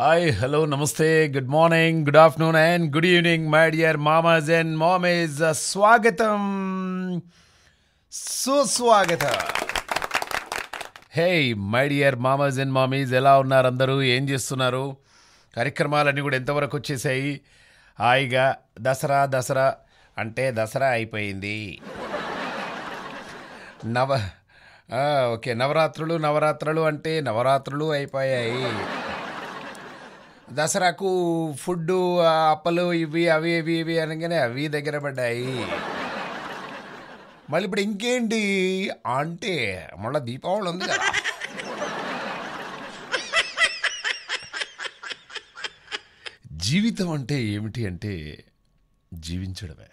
Hi hello నమస్తే good morning good afternoon and good evening my dear మామాజ్ and మామేజ్ స్వాగతం సుస్వాగత హే మై డియర్ మామాజ్ అండ్ మామీజ్ ఎలా ఉన్నారు అందరూ ఏం చేస్తున్నారు కార్యక్రమాలన్నీ కూడా ఎంతవరకు వచ్చేసాయి హాయిగా దసరా దసరా అంటే దసరా అయిపోయింది నవ ఓకే నవరాత్రులు నవరాత్రులు అంటే నవరాత్రులు అయిపోయాయి దసరాకు ఫుడ్ అప్పలు ఇవి అవి ఇవి ఇవి అనగానే అవి దగ్గర పడ్డాయి మళ్ళీ ఇప్పుడు ఇంకేంటి అంటే మళ్ళీ దీపావళి ఉంది కదా జీవితం అంటే ఏమిటి అంటే జీవించడమే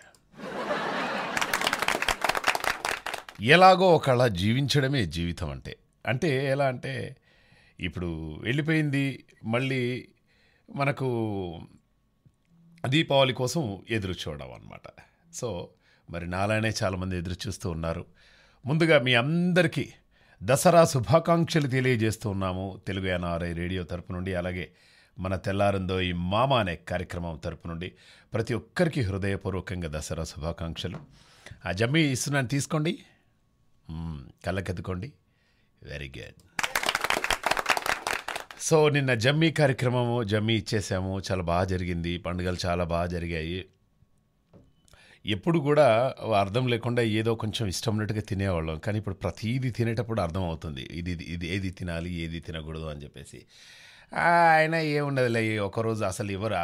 ఎలాగో ఒకళ్ళ జీవించడమే జీవితం అంటే అంటే ఎలా అంటే ఇప్పుడు వెళ్ళిపోయింది మళ్ళీ మనకు దీపావళి కోసం ఎదురు చూడడం అనమాట సో మరి నాలానే చాలామంది ఎదురు చూస్తూ ఉన్నారు ముందుగా మీ అందరికీ దసరా శుభాకాంక్షలు తెలియజేస్తూ ఉన్నాము తెలుగు ఎన్ఆర్ఐ రేడియో తరపు నుండి అలాగే మన తెల్లారందో ఈ మామ అనే కార్యక్రమం తరపు నుండి ప్రతి ఒక్కరికి హృదయపూర్వకంగా దసరా శుభాకాంక్షలు ఆ జమ్మి ఇస్తున్నాను తీసుకోండి కళ్ళకెత్తుకోండి వెరీ గుడ్ సో నిన్న జమ్మీ కార్యక్రమము జమ్మీ ఇచ్చేసాము చాలా బాగా జరిగింది పండుగలు చాలా బాగా జరిగాయి ఎప్పుడు కూడా అర్థం లేకుండా ఏదో కొంచెం ఇష్టం ఉన్నట్టుగా తినేవాళ్ళం కానీ ఇప్పుడు ప్రతీది తినేటప్పుడు అర్థం అవుతుంది ఇది ఇది ఏది తినాలి ఏది తినకూడదు అని చెప్పేసి ఆయన ఏముండదులే ఒకరోజు అసలు ఎవరు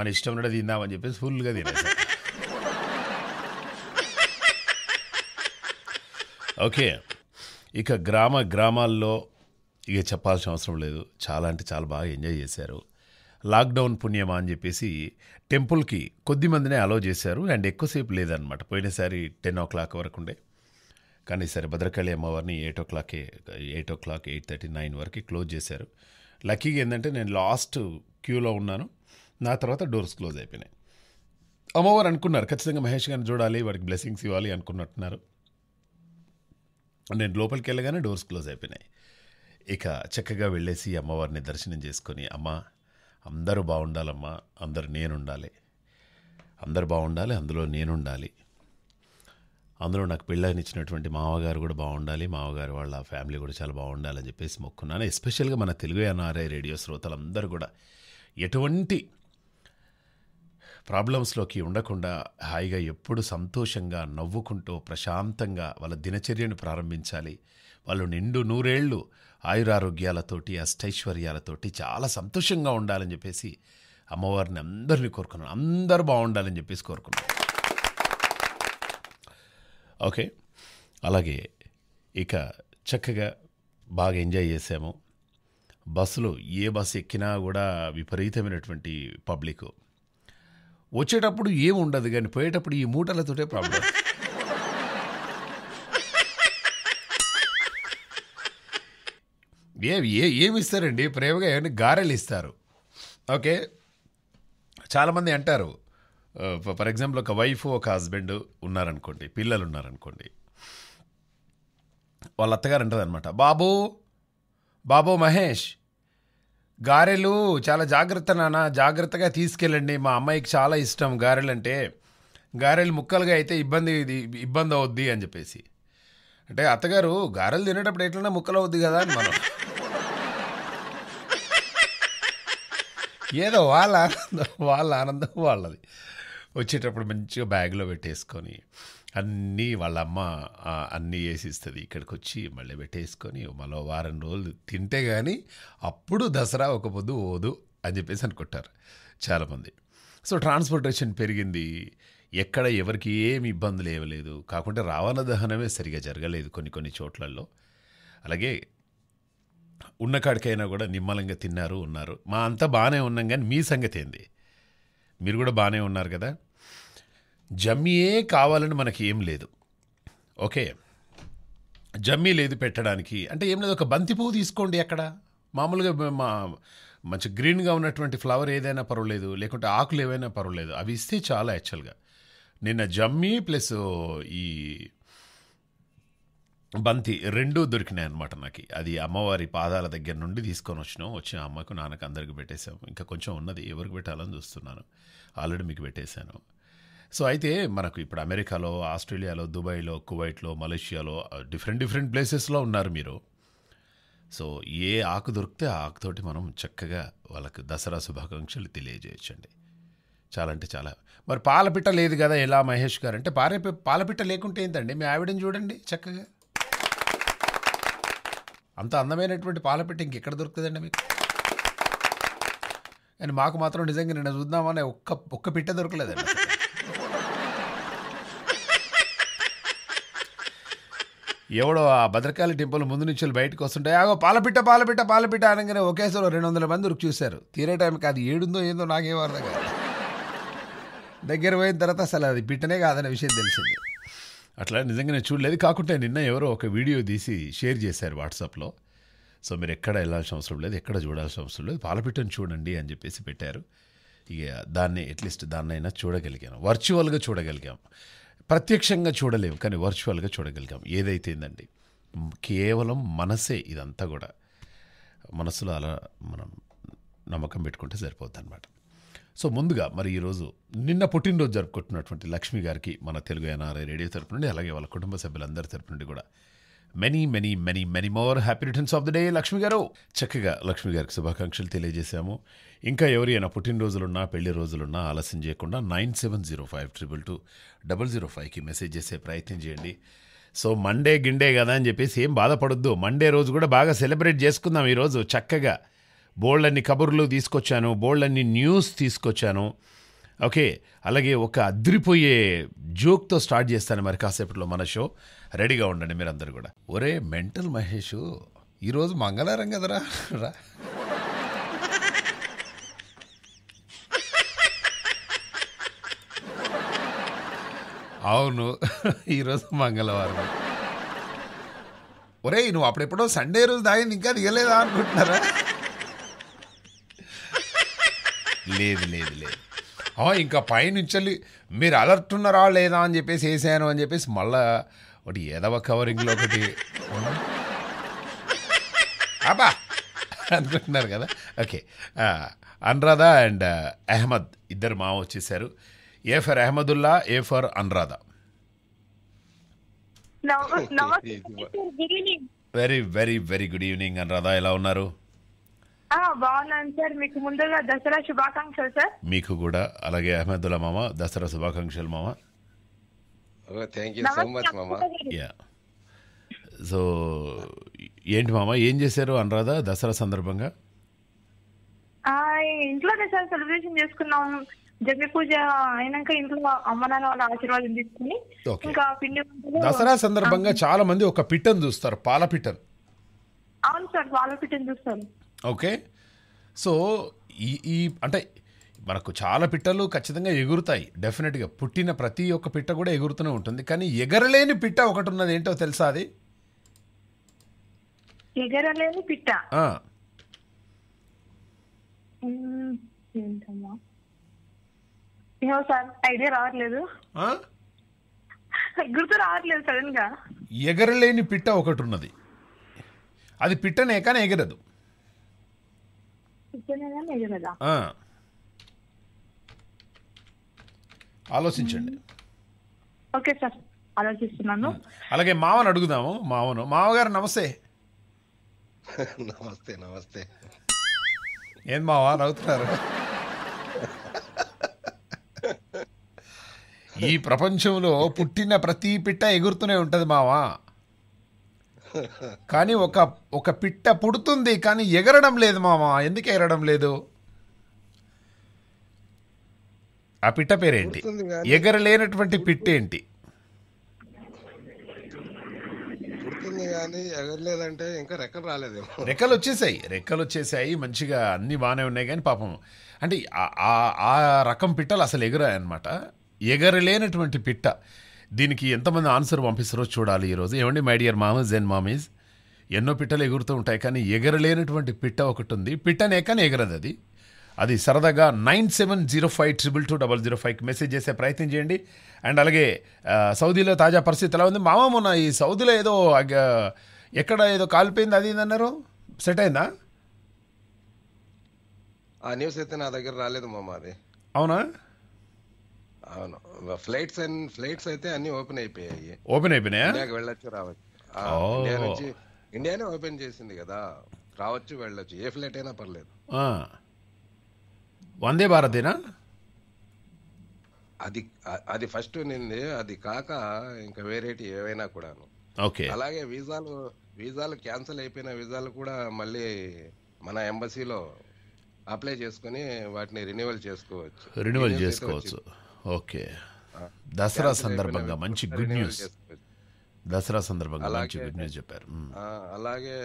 మన ఇష్టం ఉన్నట్టు తిందామని చెప్పేసి ఫుల్గా తినేసి ఓకే ఇక గ్రామ గ్రామాల్లో ఇక చెప్పాల్సిన అవసరం లేదు చాలా అంటే చాలా బాగా ఎంజాయ్ చేశారు లాక్డౌన్ పుణ్యమా అని చెప్పేసి టెంపుల్కి కొద్ది మందినే అలో చేశారు అండ్ ఎక్కువసేపు లేదనమాట పోయినసారి టెన్ ఓ క్లాక్ వరకు ఉండే కానీ ఈసారి భద్రకాళి అమ్మవారిని ఎయిట్ ఓ క్లాకే eight o'clock eight thirty nine వరకు క్లోజ్ చేశారు లక్కీగా ఏంటంటే నేను లాస్ట్ క్యూలో ఉన్నాను నా తర్వాత డోర్స్ క్లోజ్ అయిపోయినాయి అమ్మవారు అనుకున్నారు ఖచ్చితంగా మహేష్ గారిని చూడాలి వాడికి బ్లెస్సింగ్స్ ఇవ్వాలి అనుకున్నట్టున్నారు నేను లోపలికి వెళ్ళగానే డోర్స్ క్లోజ్ అయిపోయినాయి ఇక చక్కగా వెళ్ళేసి అమ్మవారిని దర్శనం చేసుకొని అమ్మ అందరూ బాగుండాలమ్మా అందరు నేనుండాలి అందరు బాగుండాలి అందులో నేనుండాలి అందులో నాకు పెళ్ళని ఇచ్చినటువంటి మామగారు కూడా బాగుండాలి మామగారు వాళ్ళ ఫ్యామిలీ కూడా చాలా బాగుండాలని చెప్పేసి మొక్కున్నాను ఎస్పెషల్గా మన తెలుగు ఎన్ఆర్ఐ రేడియో శ్రోతలందరూ కూడా ఎటువంటి ప్రాబ్లమ్స్లోకి ఉండకుండా హాయిగా ఎప్పుడు సంతోషంగా నవ్వుకుంటూ ప్రశాంతంగా వాళ్ళ దినచర్యను ప్రారంభించాలి వాళ్ళు నిండు నూరేళ్ళు ఆయురారోగ్యాలతోటి అష్టైశ్వర్యాలతోటి చాలా సంతోషంగా ఉండాలని చెప్పేసి అమ్మవారిని అందరినీ కోరుకున్నాను అందరు బాగుండాలని చెప్పేసి కోరుకున్నాను ఓకే అలాగే ఇక చక్కగా బాగా ఎంజాయ్ చేసాము బస్సులో ఏ బస్సు ఎక్కినా కూడా విపరీతమైనటువంటి పబ్లిక్ వచ్చేటప్పుడు ఏముండదు కానీ పోయేటప్పుడు ఈ మూటలతోటే ప్రాబ్లం ఏ ఏ ఏమిస్తారండి ప్రేమగా ఏమైనా గారెలు ఇస్తారు ఓకే చాలామంది అంటారు ఫర్ ఎగ్జాంపుల్ ఒక వైఫ్ ఒక హస్బెండ్ ఉన్నారనుకోండి పిల్లలు ఉన్నారనుకోండి వాళ్ళ అత్తగారు అంటుంది అనమాట బాబు బాబు మహేష్ గారెలు చాలా జాగ్రత్త నాన్న జాగ్రత్తగా తీసుకెళ్ళండి మా అమ్మాయికి చాలా ఇష్టం గారెలు అంటే గారెలు ముక్కలుగా అయితే ఇబ్బంది ఇబ్బంది అవుద్ది అని చెప్పేసి అంటే అత్తగారు గారెలు తినేటప్పుడు ఎట్లన్నా ముక్కలు అవుద్ది కదా అని మనం ఏదో వాళ్ళ ఆనందం వాళ్ళ ఆనందం వాళ్ళది వచ్చేటప్పుడు మంచిగా బ్యాగ్లో పెట్టేసుకొని అన్నీ వాళ్ళ అమ్మ అన్నీ వేసి ఇస్తుంది ఇక్కడికి వచ్చి మళ్ళీ పెట్టేసుకొని మళ్ళీ వారం రోజులు తింటే కానీ అప్పుడు దసరా ఒక పొద్దు ఓదు అని చెప్పేసి అనుకుంటారు చాలామంది సో ట్రాన్స్పోర్టేషన్ పెరిగింది ఎక్కడ ఎవరికి ఏమి ఇబ్బందులు ఇవ్వలేదు కాకుండా రావణ దహనమే సరిగా జరగలేదు కొన్ని కొన్ని చోట్లలో అలాగే ఉన్న కాడికైనా కూడా నిమ్మలంగా తిన్నారు ఉన్నారు మా అంతా బాగానే ఉన్నాం కానీ మీ సంగతి ఏంది మీరు కూడా బాగానే ఉన్నారు కదా జమ్మియే కావాలని మనకి ఏం లేదు ఓకే జమ్మి లేదు పెట్టడానికి అంటే ఏం లేదు ఒక బంతి పువ్వు తీసుకోండి అక్కడ మామూలుగా మా మంచి గ్రీన్గా ఉన్నటువంటి ఫ్లవర్ ఏదైనా పర్వాలేదు లేకుంటే ఆకులు ఏవైనా పర్వాలేదు అవి ఇస్తే చాలా యాక్చువల్గా నిన్న జమ్మి ప్లస్ ఈ బంతి రెండూ దొరికినాయి అనమాట నాకు అది అమ్మవారి పాదాల దగ్గర నుండి తీసుకొని వచ్చినాం వచ్చిన అమ్మకు నాన్నకు అందరికి పెట్టేశాం ఇంకా కొంచెం ఉన్నది ఎవరికి పెట్టాలని చూస్తున్నాను ఆల్రెడీ మీకు పెట్టేశాను సో అయితే మనకు ఇప్పుడు అమెరికాలో ఆస్ట్రేలియాలో దుబాయ్లో కువైట్లో మలేషియాలో డిఫరెంట్ డిఫరెంట్ ప్లేసెస్లో ఉన్నారు మీరు సో ఏ ఆకు దొరికితే ఆ ఆకుతోటి మనం చక్కగా వాళ్ళకు దసరా శుభాకాంక్షలు తెలియజేయచ్చండి చాలా అంటే చాలా మరి పాలపిట్ట లేదు కదా ఎలా మహేష్ గారు అంటే పారే పాలపిట్ట లేకుంటే ఏంటండి మీ ఆవిడని చూడండి చక్కగా అంత అందమైనటువంటి పాలపిట్ట ఇంకెక్కడ దొరుకుతుందండి మీకు కానీ మాకు మాత్రం నిజంగా నిన్న చూద్దామనే ఒక్క ఒక్క పిట్ట దొరకలేదండి ఎవడో ఆ భద్రకాళి టెంపుల్ ముందు నుంచి బయటకు వస్తుంటే ఆగో పాలపిట్ట పాలపిట్ట పాలపిట్ట అనగానే ఒకేసారి రెండు వందల మంది చూశారు తీరే టైంకి అది ఏడుందో ఏందో నాకేవారు కాదు దగ్గర పోయిన తర్వాత అసలు అది బిట్టనే కాదనే విషయం తెలిసింది అట్లా నిజంగా నేను చూడలేదు కాకుండా నిన్న ఎవరో ఒక వీడియో తీసి షేర్ చేశారు వాట్సాప్లో సో మీరు ఎక్కడ వెళ్ళాల్సిన అవసరం లేదు ఎక్కడ చూడాల్సిన అవసరం లేదు పాలపిట్టను చూడండి అని చెప్పేసి పెట్టారు ఇక దాన్ని అట్లీస్ట్ దాన్నైనా చూడగలిగాను వర్చువల్గా చూడగలిగాం ప్రత్యక్షంగా చూడలేము కానీ వర్చువల్గా చూడగలిగాం ఏదైతేందండి కేవలం మనసే ఇదంతా కూడా మనసులో అలా మనం నమ్మకం పెట్టుకుంటే సరిపోద్ది అనమాట సో ముందుగా మరి ఈరోజు నిన్న పుట్టినరోజు జరుపుకుంటున్నటువంటి లక్ష్మి గారికి మన తెలుగు ఎన్ఆర్ఐ రేడియో తరపు నుండి అలాగే వాళ్ళ కుటుంబ సభ్యులందరి తరపు నుండి కూడా many many many many more happy returns of the day Lakshmi గారు చక్కగా లక్ష్మి గారికి శుభాకాంక్షలు తెలియజేశాము ఇంకా ఎవరైనా పుట్టినరోజులున్నా పెళ్లి రోజులున్నా ఆలస్యం చేయకుండా nine seven zero five triple two double zero ఫైవ్కి మెసేజ్ చేసే ప్రయత్నం చేయండి సో మండే గిండే కదా అని చెప్పేసి ఏం బాధపడద్దు మండే రోజు కూడా బాగా సెలబ్రేట్ చేసుకుందాం ఈరోజు చక్కగా బోల్డ్ని కబుర్లు తీసుకొచ్చాను బోల్డన్ని న్యూస్ తీసుకొచ్చాను ఓకే అలాగే ఒక అద్రిపోయే జోక్తో స్టార్ట్ చేస్తాను మరి కాసేపట్లో మన షో రెడీగా ఉండండి మీరందరూ కూడా ఒరే మెంటల్ మహేష్ ఈరోజు మంగళవారం కదరా రా అవును ఈరోజు మంగళవారం ఒరే నువ్వు అప్పుడెప్పుడో సండే రోజు దాగింది ఇంకా దిగలేదా అనుకుంటున్నారా లేదు లేదు లేదు ఇంకా పైనుంచి మీరు అలర్ట్ ఉన్నారా లేదా అని చెప్పేసి వేసాను అని చెప్పేసి మళ్ళా ఒకటి ఏదవ కవరింగ్లో ఒకటి అబ్బా అనుకుంటున్నారు కదా ఓకే అనురాధ అండ్ అహ్మద్ ఇద్దరు మా వచ్చేసారు A for Ahmadullah A for Anuradha very very very good evening Anuradha ఎలా ఉన్నారు బాగున్నాను సార్ మీకు ముందుగా దసరా శుభాకాంక్షలు సార్ మీకు కూడా అలాగే అహ్మదుల్లా మామ దసరా శుభాకాంక్షలు మామ థ్యాంక్ యూ సో మచ్ మామ యా సో ఏంటి మామ ఏం చేశారు అనురాధ దసరా సందర్భంగా ఇంట్లో దసరా సెలబ్రేషన్ చేసుకున్నాం జగ్గి పూజ అయినాక ఇంట్లో అమ్మ నాన్న వాళ్ళ ఆశీర్వాదం తీసుకుని ఇంకా పిండి దసరా సందర్భంగా చాలా మంది ఒక పిట్టను చూస్తారు పాల పిట్టను అవును సార్ పాల పిట్టను చూస్తాను ఓకే సో ఈ ఈ అంటే మనకు చాలా పిట్టలు ఖచ్చితంగా ఎగురుతాయి డెఫినెట్గా పుట్టిన ప్రతి ఒక్క పిట్ట కూడా ఎగురుతూనే ఉంటుంది కానీ ఎగరలేని పిట్ట ఒకటి ఉన్నది ఏంటో తెలుసా అది ఎగరలేని పిట్ట రావట్లేదు రావట్లేదు ఎగరలేని పిట్ట ఒకటి ఉన్నది అది పిట్టనే కానీ ఎగరదు ఆలోచించండి ఓకే సార్ ఆలోచిస్తున్నాను అలాగే మావను అడుగుదాము మావను మావగారు నమస్తే నమస్తే నమస్తే ఏం మావా నవ్వుతున్నారు ఈ ప్రపంచంలో పుట్టిన ప్రతి పిట్ట ఎగురుతూనే ఉంటుంది మావా కానీ ఒక ఒక పిట్ట పుడుతుంది కానీ ఎగరడం లేదు మామ ఎందుకు ఎగరడం లేదు ఆ పిట్ట పేరేంటి ఎగరలేనటువంటి పిట్ట ఏంటి ఇంకా రెక్కలు వచ్చేసాయి రెక్కలు వచ్చేసాయి మంచిగా అన్ని బాగానే ఉన్నాయి కానీ పాపం అంటే ఆ రకం పిట్టలు అసలు ఎగరాయన్నమాట ఎగరలేనటువంటి పిట్ట దీనికి ఎంతమంది ఆన్సర్ పంపిస్తారో చూడాలి ఈరోజు ఏమండి మై డియర్ మామీస్ అండ్ మామీస్ ఎన్నో పిట్టలు ఎగురుతూ ఉంటాయి కానీ ఎగరలేనటువంటి పిట్ట ఒకటి ఉంది పిట్టనే కానీ ఎగరదు అది అది సరదాగా nine seven zero five triple two double zero ఫైవ్కి మెసేజ్ చేసే ప్రయత్నం చేయండి అండ్ అలాగే సౌదీలో తాజా పరిస్థితి ఎలా ఉంది మామ మొన్న ఈ సౌదీలో ఏదో ఎక్కడ ఏదో కాలిపోయింది అది ఏందన్నారు సెట్ అయిందా ఆ న్యూస్ అయితే నా దగ్గర రాలేదు మామ అది అవునా అవును ఫ్లైట్స్ ఫ్లైట్స్ అయితే అన్ని ఓపెన్ అయిపోయాయి ఓపెన్ అయిపోయినాయి ఇండియాకి వెళ్ళొచ్చు రావచ్చు ఇండియా నుంచి ఇండియానే ఓపెన్ చేసింది కదా రావచ్చు వెళ్ళొచ్చు ఏ ఫ్లైట్ అయినా పర్లేదు వందే భారతేనా అది అది ఫస్ట్ నింది అది కాక ఇంకా వెరైటీ ఏవైనా కూడాను ఓకే అలాగే వీసాలు వీసాలు క్యాన్సిల్ అయిపోయిన వీసాలు కూడా మళ్ళీ మన ఎంబసీలో అప్లై చేసుకుని వాటిని రెన్యువల్ చేసుకోవచ్చు రెన్యువల్ చేసుకోవచ్చు ఓకే దసరా సందర్భంగా మంచి గుడ్ న్యూస్ దసరా సందర్భంగా మంచి గుడ్ న్యూస్ చెప్పారు అలాగే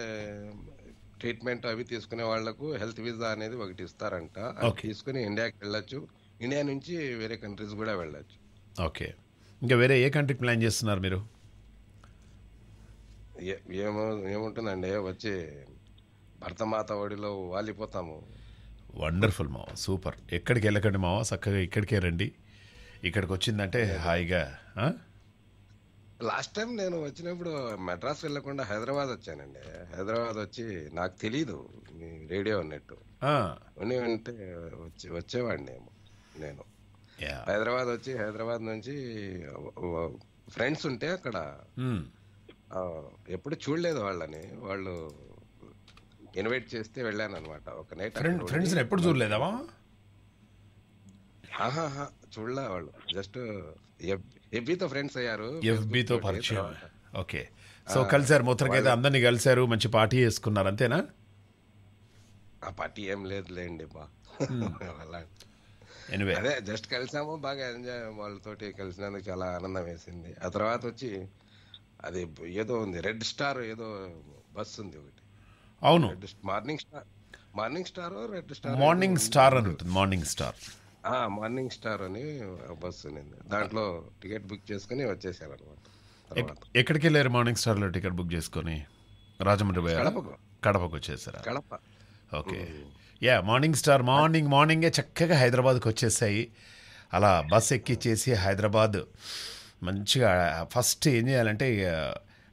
ట్రీట్మెంట్ అవి తీసుకునే వాళ్లకు హెల్త్ వీసా అనేది ఒకటి ఇస్తారంట తీసుకుని ఇండియాకి వెళ్ళొచ్చు ఇండియా నుంచి వేరే కంట్రీస్ కూడా వెళ్ళొచ్చు ఓకే ఇంకా వేరే ఏ కంట్రీకి ప్లాన్ చేస్తున్నారు మీరు ఏమో ఏముంటుందండి వచ్చి భర్తమాత ఒడిలో వాలిపోతాము వండర్ఫుల్ మావా సూపర్ ఎక్కడికి వెళ్ళకండి మావా చక్కగా ఇక్కడికే రండి ఇక్కడికి వచ్చిందంటే హాయిగా లాస్ట్ టైం నేను వచ్చినప్పుడు మెడ్రాస్ వెళ్ళకుండా హైదరాబాద్ వచ్చానండి హైదరాబాద్ వచ్చి నాకు తెలీదు మీ రేడియో అన్నట్టు అంటే వచ్చి వచ్చేవాడిని ఏమో నేను హైదరాబాద్ వచ్చి హైదరాబాద్ నుంచి ఫ్రెండ్స్ ఉంటే అక్కడ ఎప్పుడు చూడలేదు వాళ్ళని వాళ్ళు ఇన్వైట్ చేస్తే వెళ్ళాను అనమాట ఒక నైట్ ఫ్రెండ్స్ ఎప్పుడు చూడలేదా చూడలే వాళ్ళు జస్ట్ ఎఫ్బితో ఫ్రెండ్స్ అయ్యారు ఎఫ్బితో పరిచయం ఓకే సో కలిసారు మొత్తం అయితే అందరినీ కలిసారు మంచి పార్టీ చేసుకున్నారు అంతేనా ఆ పార్టీ ఏం లేదు బా ఎనివే అదే జస్ట్ కలిసాము బాగా ఎంజాయ్ వాళ్ళతో కలిసినందుకు చాలా ఆనందం వేసింది ఆ తర్వాత వచ్చి అది ఏదో ఉంది రెడ్ స్టార్ ఏదో బస్ ఉంది ఒకటి అవును morning star morning star red star morning star అని ఉంటుంది మార్నింగ్ స్టార్ మార్నింగ్ స్టార్ అని బస్సు ఉంది దాంట్లో టికెట్ బుక్ చేసుకుని వచ్చేసాను అనమాట ఎక్కడికి వెళ్ళారు మార్నింగ్ స్టార్ లో టికెట్ బుక్ చేసుకుని రాజమండ్రి కడపకు కడపకు వచ్చేసారా Kadapa okay yeah morning star morning మార్నింగే చక్కగా హైదరాబాద్కి వచ్చేసాయి అలా బస్ చేసి హైదరాబాద్ మంచిగా ఫస్ట్ ఏం చేయాలంటే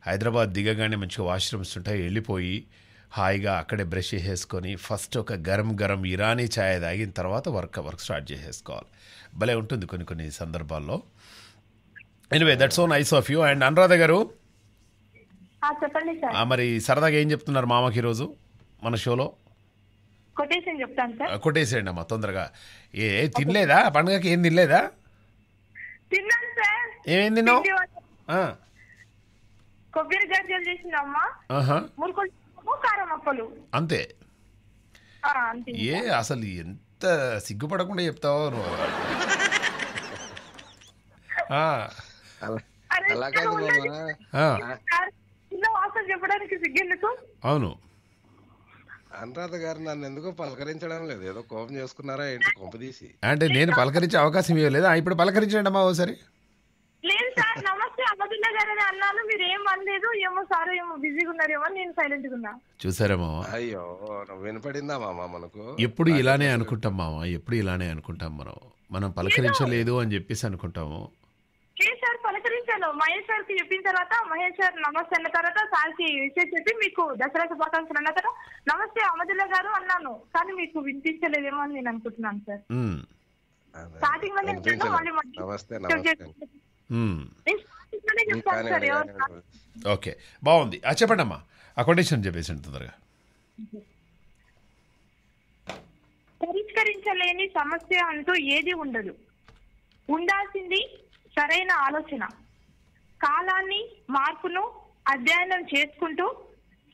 హైదరాబాద్ దిగగానే మంచిగా వాష్రూమ్స్ ఉంటాయి వెళ్ళిపోయి హాయిగా అక్కడే బ్రష్ చేసేసుకొని ఫస్ట్ ఒక గరం గరం ఇరానీ ఛాయ్ తాగిన తర్వాత వర్క్ వర్క్ స్టార్ట్ చేసేసుకోవాలి భలే ఉంటుంది కొన్ని కొన్ని సందర్భాల్లో anyway that's own nice of you and Anuradha garu మరి సరదాగా ఏం చెప్తున్నారు మామకి ఈరోజు మన షోలో కొట్టేసేయండి చెప్తాను అమ్మా తొందరగా ఏ తినలేదా పండుగకి ఏం తినలేదా ఏమేం తిన్నావు కొబ్బరి గజ్జలు చేసిందమ్మా అంతే ఏ అసలు ఎంత సిగ్గుపడకుండా చెప్తావో నువ్వు అవును అనురాధ గారు నన్ను ఎందుకో పలకరించడం లేదు ఏదో కోపం చేసుకున్నారా ఏంటి కొంపదీసి అంటే నేను పలకరించే అవకాశం ఇవ్వలేదు ఇప్పుడు పలకరించండి అమ్మా ఒకసారి లేదు సార్ నమస్తే అవ్వదుల్లా గారు అని అన్నాను మీరు ఏం అనలేదు ఏమో సార్ ఏమో బిజీగా ఉన్నారేమో అని నేను సైలెంట్ గా ఉన్నా చూసారా అయ్యో నువ్వు వినపడిందా మామ మనకు ఎప్పుడు ఇలానే అనుకుంటాం మామ ఎప్పుడు ఇలానే అనుకుంటాం మనం మనం పలకరించలేదు అని చెప్పేసి అనుకుంటాము లేదు సార్ పలకరించాను మహేష్ సార్ కి చెప్పిన తర్వాత మహేష్ సార్ నమస్తే అన్న తర్వాత సార్ కి విషయం చెప్పి మీకు దసరా శుభాకాంక్షలు అన్న తర్వాత నమస్తే అమదుల్లా గారు అన్నాను కానీ మీకు వినిపించలేదేమో అని నేను అనుకుంటున్నాను సార్ స్టార్టింగ్ వల్ల నమస్తే Hmm. ఓకే బాగుంది ఆ చెప్పండి అమ్మా అకామిడేషన్ చెప్పేసి తొందరగా పరిష్కరించలేని సమస్య అంటూ ఏది ఉండదు ఉండాల్సింది సరైన ఆలోచన కాలాన్ని మార్పును అధ్యయనం చేసుకుంటూ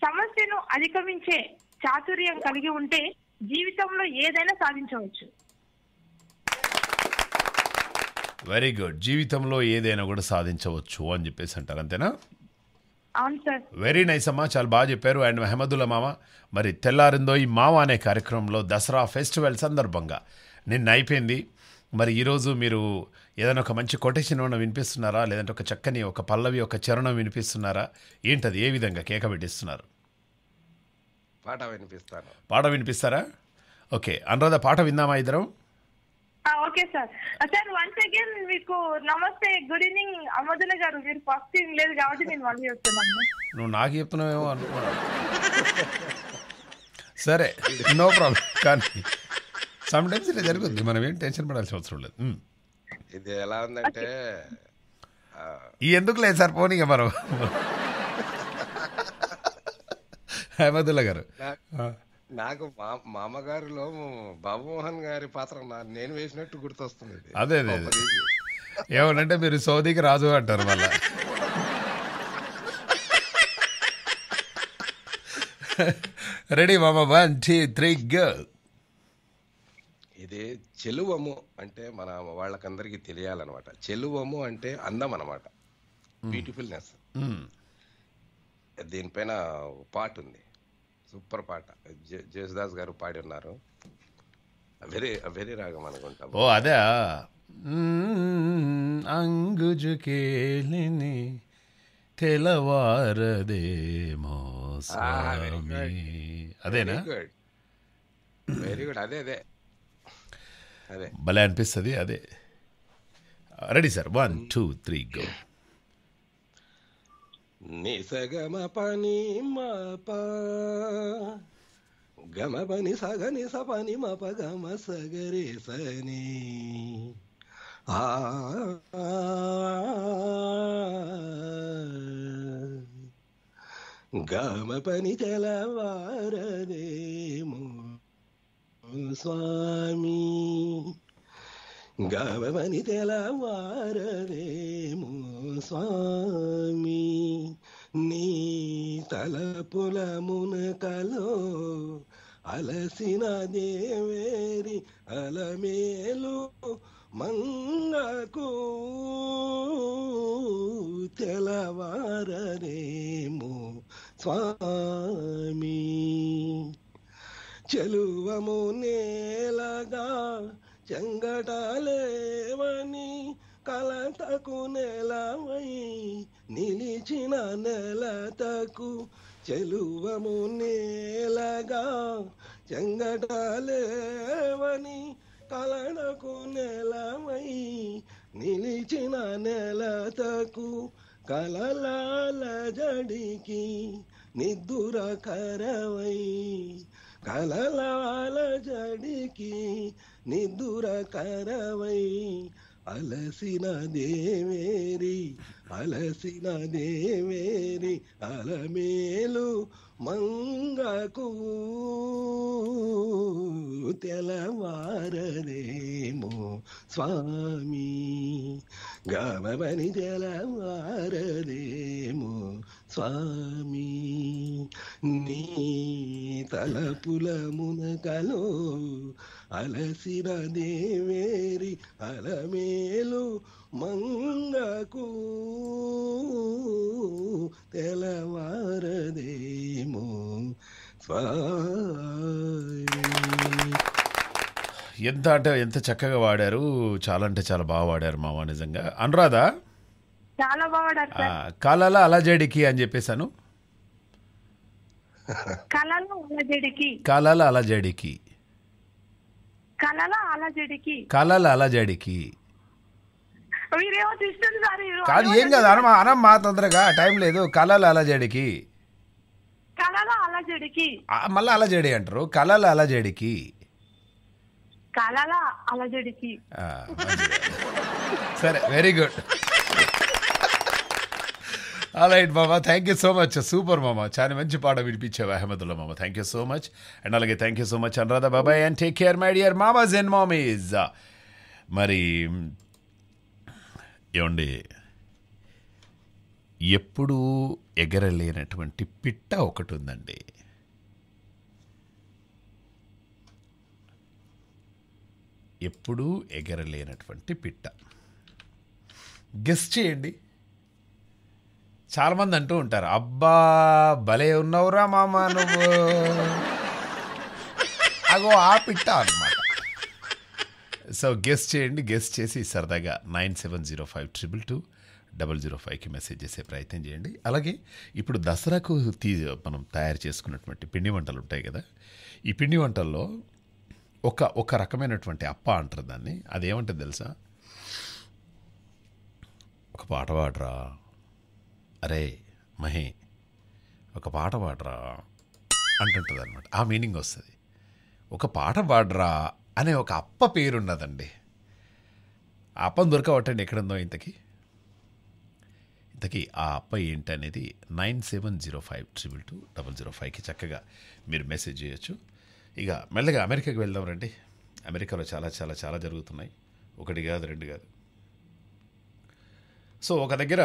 సమస్యను అధిగమించే చాతుర్యం కలిగి ఉంటే జీవితంలో ఏదైనా సాధించవచ్చు వెరీ గుడ్ జీవితంలో ఏదైనా కూడా సాధించవచ్చు అని చెప్పేసి అంటారు అంతేనా వెరీ నైస్ అమ్మా చాలా బాగా చెప్పారు అండ్ మెహమదుల్లా మామ మరి తెల్లారిందో ఈ మామ అనే కార్యక్రమంలో దసరా ఫెస్టివల్ సందర్భంగా నిన్న అయిపోయింది మరి ఈరోజు మీరు ఏదైనా ఒక మంచి కొటేషన్ ఏమైనా వినిపిస్తున్నారా లేదంటే ఒక చక్కని ఒక పల్లవి ఒక చరణం వినిపిస్తున్నారా ఏంటది ఏ విధంగా కేక పెట్టిస్తున్నారు పాట వినిపిస్తారా పాట వినిపిస్తారా ఓకే అనురాధ పాట విందామా ఇద్దరం okay sir sir once again మీకు నమస్తే గుడ్ ఈవినింగ్ అమోదల గారు మీరు ఫస్ట్ ఏం లేదు కాబట్టి నేను వన్ వస్తున్నాను నువ్వు నాకు చెప్తున్నావేమో అనుకున్నాను సరే నో ప్రాబ్లం కానీ సమ్ టైమ్స్ ఇలా జరుగుద్ది మనం ఏం టెన్షన్ పడాల్సిన అవసరం లేదు hmm. ఇది ఎలా ఉందంటే ఈ ఎందుకు లేదు సార్ పోనీ మనం అహ్మదుల్లా గారు నాకు అమ్మగారిలో బాబుమోహన్ గారి పాత్ర నేను వేసినట్టు గుర్తొస్తుంది అదే అదే ఏమనంటే మీరు సౌదీకి రాజు అంటారు మళ్ళా రెడీ మామ వన్ టూ త్రీ గర్ల్ ఇది చెలువము అంటే మన వాళ్ళకందరికీ తెలియాలన్నమాట చెలువము అంటే అందం అనమాట బ్యూటిఫుల్నెస్ దీనిపైన పాటు ఉంది సూపర్ పాట జేసుదాస్ గారు పాడి ఉన్నారు వెరీ వెరీ రాగం అనుకుంటాం ఓ అదే అంగుజుకేలిని తెలవారదేమో అదేనా వెరీ గుడ్ అదే అదే అదే భలే అనిపిస్తుంది అదే ready sir one two three go నిసగమ పని మప గమ పని సగ నిస పని మప గమ సగరే సని ఆ గమ పని చలవారదేమో స్వామి గవమని తెలవారేమో స్వామి నీ తలపుల కలో అలసిన దేవేరి అలమేలు మంగకు తెలవారేమో స్వామి చెలువము నేలగా చెంగటాలేవని కలంతకు నెలవై నిలిచిన నెలతకు చెలువము నేలగా చెంగటాలేవని కలనకు నెలవై నిలిచిన నెలతకు కలలాల జడికి నిద్దుర కరవై కలలాల జడికి నిదురకరవై అలసిన దేవేరి అలసిన దేవేరి అలమేలు మంగకు తెలవారదేమో స్వామి గమని తెలవారదేమో స్వామి నీ తలపుల మునకలో అలసిన దేవేరి అలమేలు మంగకు తెలవారదేమో స్వామి ఎంత అంటే ఎంత చక్కగా వాడారు చాలా అంటే చాలా బాగా వాడారు మామ నిజంగా అనురాధ చాలా బాగున్నారు కాలాల అలజడికి అని చెప్పేశాను కళలు అలజడికి కాలాల అలజడికి కళల అలజడికి అలజడికి కాదు ఏం కాదు అనమ్మా మా తొందరగా టైం లేదు కళల అలజడికి కళల అలజడికి మళ్ళీ అలజడి అంటారు కళల అలజడికి కళల అలజడికి సరే వెరీ గుడ్ రైట్ మామా thank you so much super మామా చాలా మంచి పాట వినిపించావు అహ్మదుల్లా మామా thank you so much and అలాగే thank you so much Anuradha బాబాయ్ and take care my dear మామా జెన్ మామీజ్ మరి ఏమండి ఎప్పుడూ ఎగరలేనటువంటి పిట్ట ఒకటి ఉందండి ఎప్పుడూ ఎగరలేనటువంటి పిట్ట గెస్ట్ చేయండి చాలామంది అంటూ ఉంటారు అబ్బా భలే ఉన్నావురా మామ నువ్వు అగో ఆ పిట్ట అనమాట సో గెస్ట్ చేయండి గెస్ట్ చేసి సరదాగా nine seven zero five triple two double zero ఫైవ్కి మెసేజ్ చేసే ప్రయత్నం చేయండి అలాగే ఇప్పుడు దసరాకు తీ మనం తయారు చేసుకున్నటువంటి పిండి వంటలు ఉంటాయి కదా ఈ పిండి వంటల్లో ఒక ఒక రకమైనటువంటి అప్ప అంటారు దాన్ని అదేమంటే తెలుసా ఒక పాట పాడరా అరే మహే ఒక పాట పాడరా అంటుంటుంది అనమాట ఆ మీనింగ్ వస్తుంది ఒక పాట పాడరా అనే ఒక అప్ప పేరున్నదండి ఆ అప్పం దొరకవటండి ఎక్కడుందో ఇంతకీ ఇంతకీ ఆ అప్ప ఏంటి అనేది nine seven zero five triple two double zero ఫైవ్కి చక్కగా మీరు మెసేజ్ చేయొచ్చు ఇక మెల్లగా అమెరికాకి వెళ్దాం రండి అమెరికాలో చాలా చాలా చాలా జరుగుతున్నాయి ఒకటి కాదు రెండు కాదు సో ఒక దగ్గర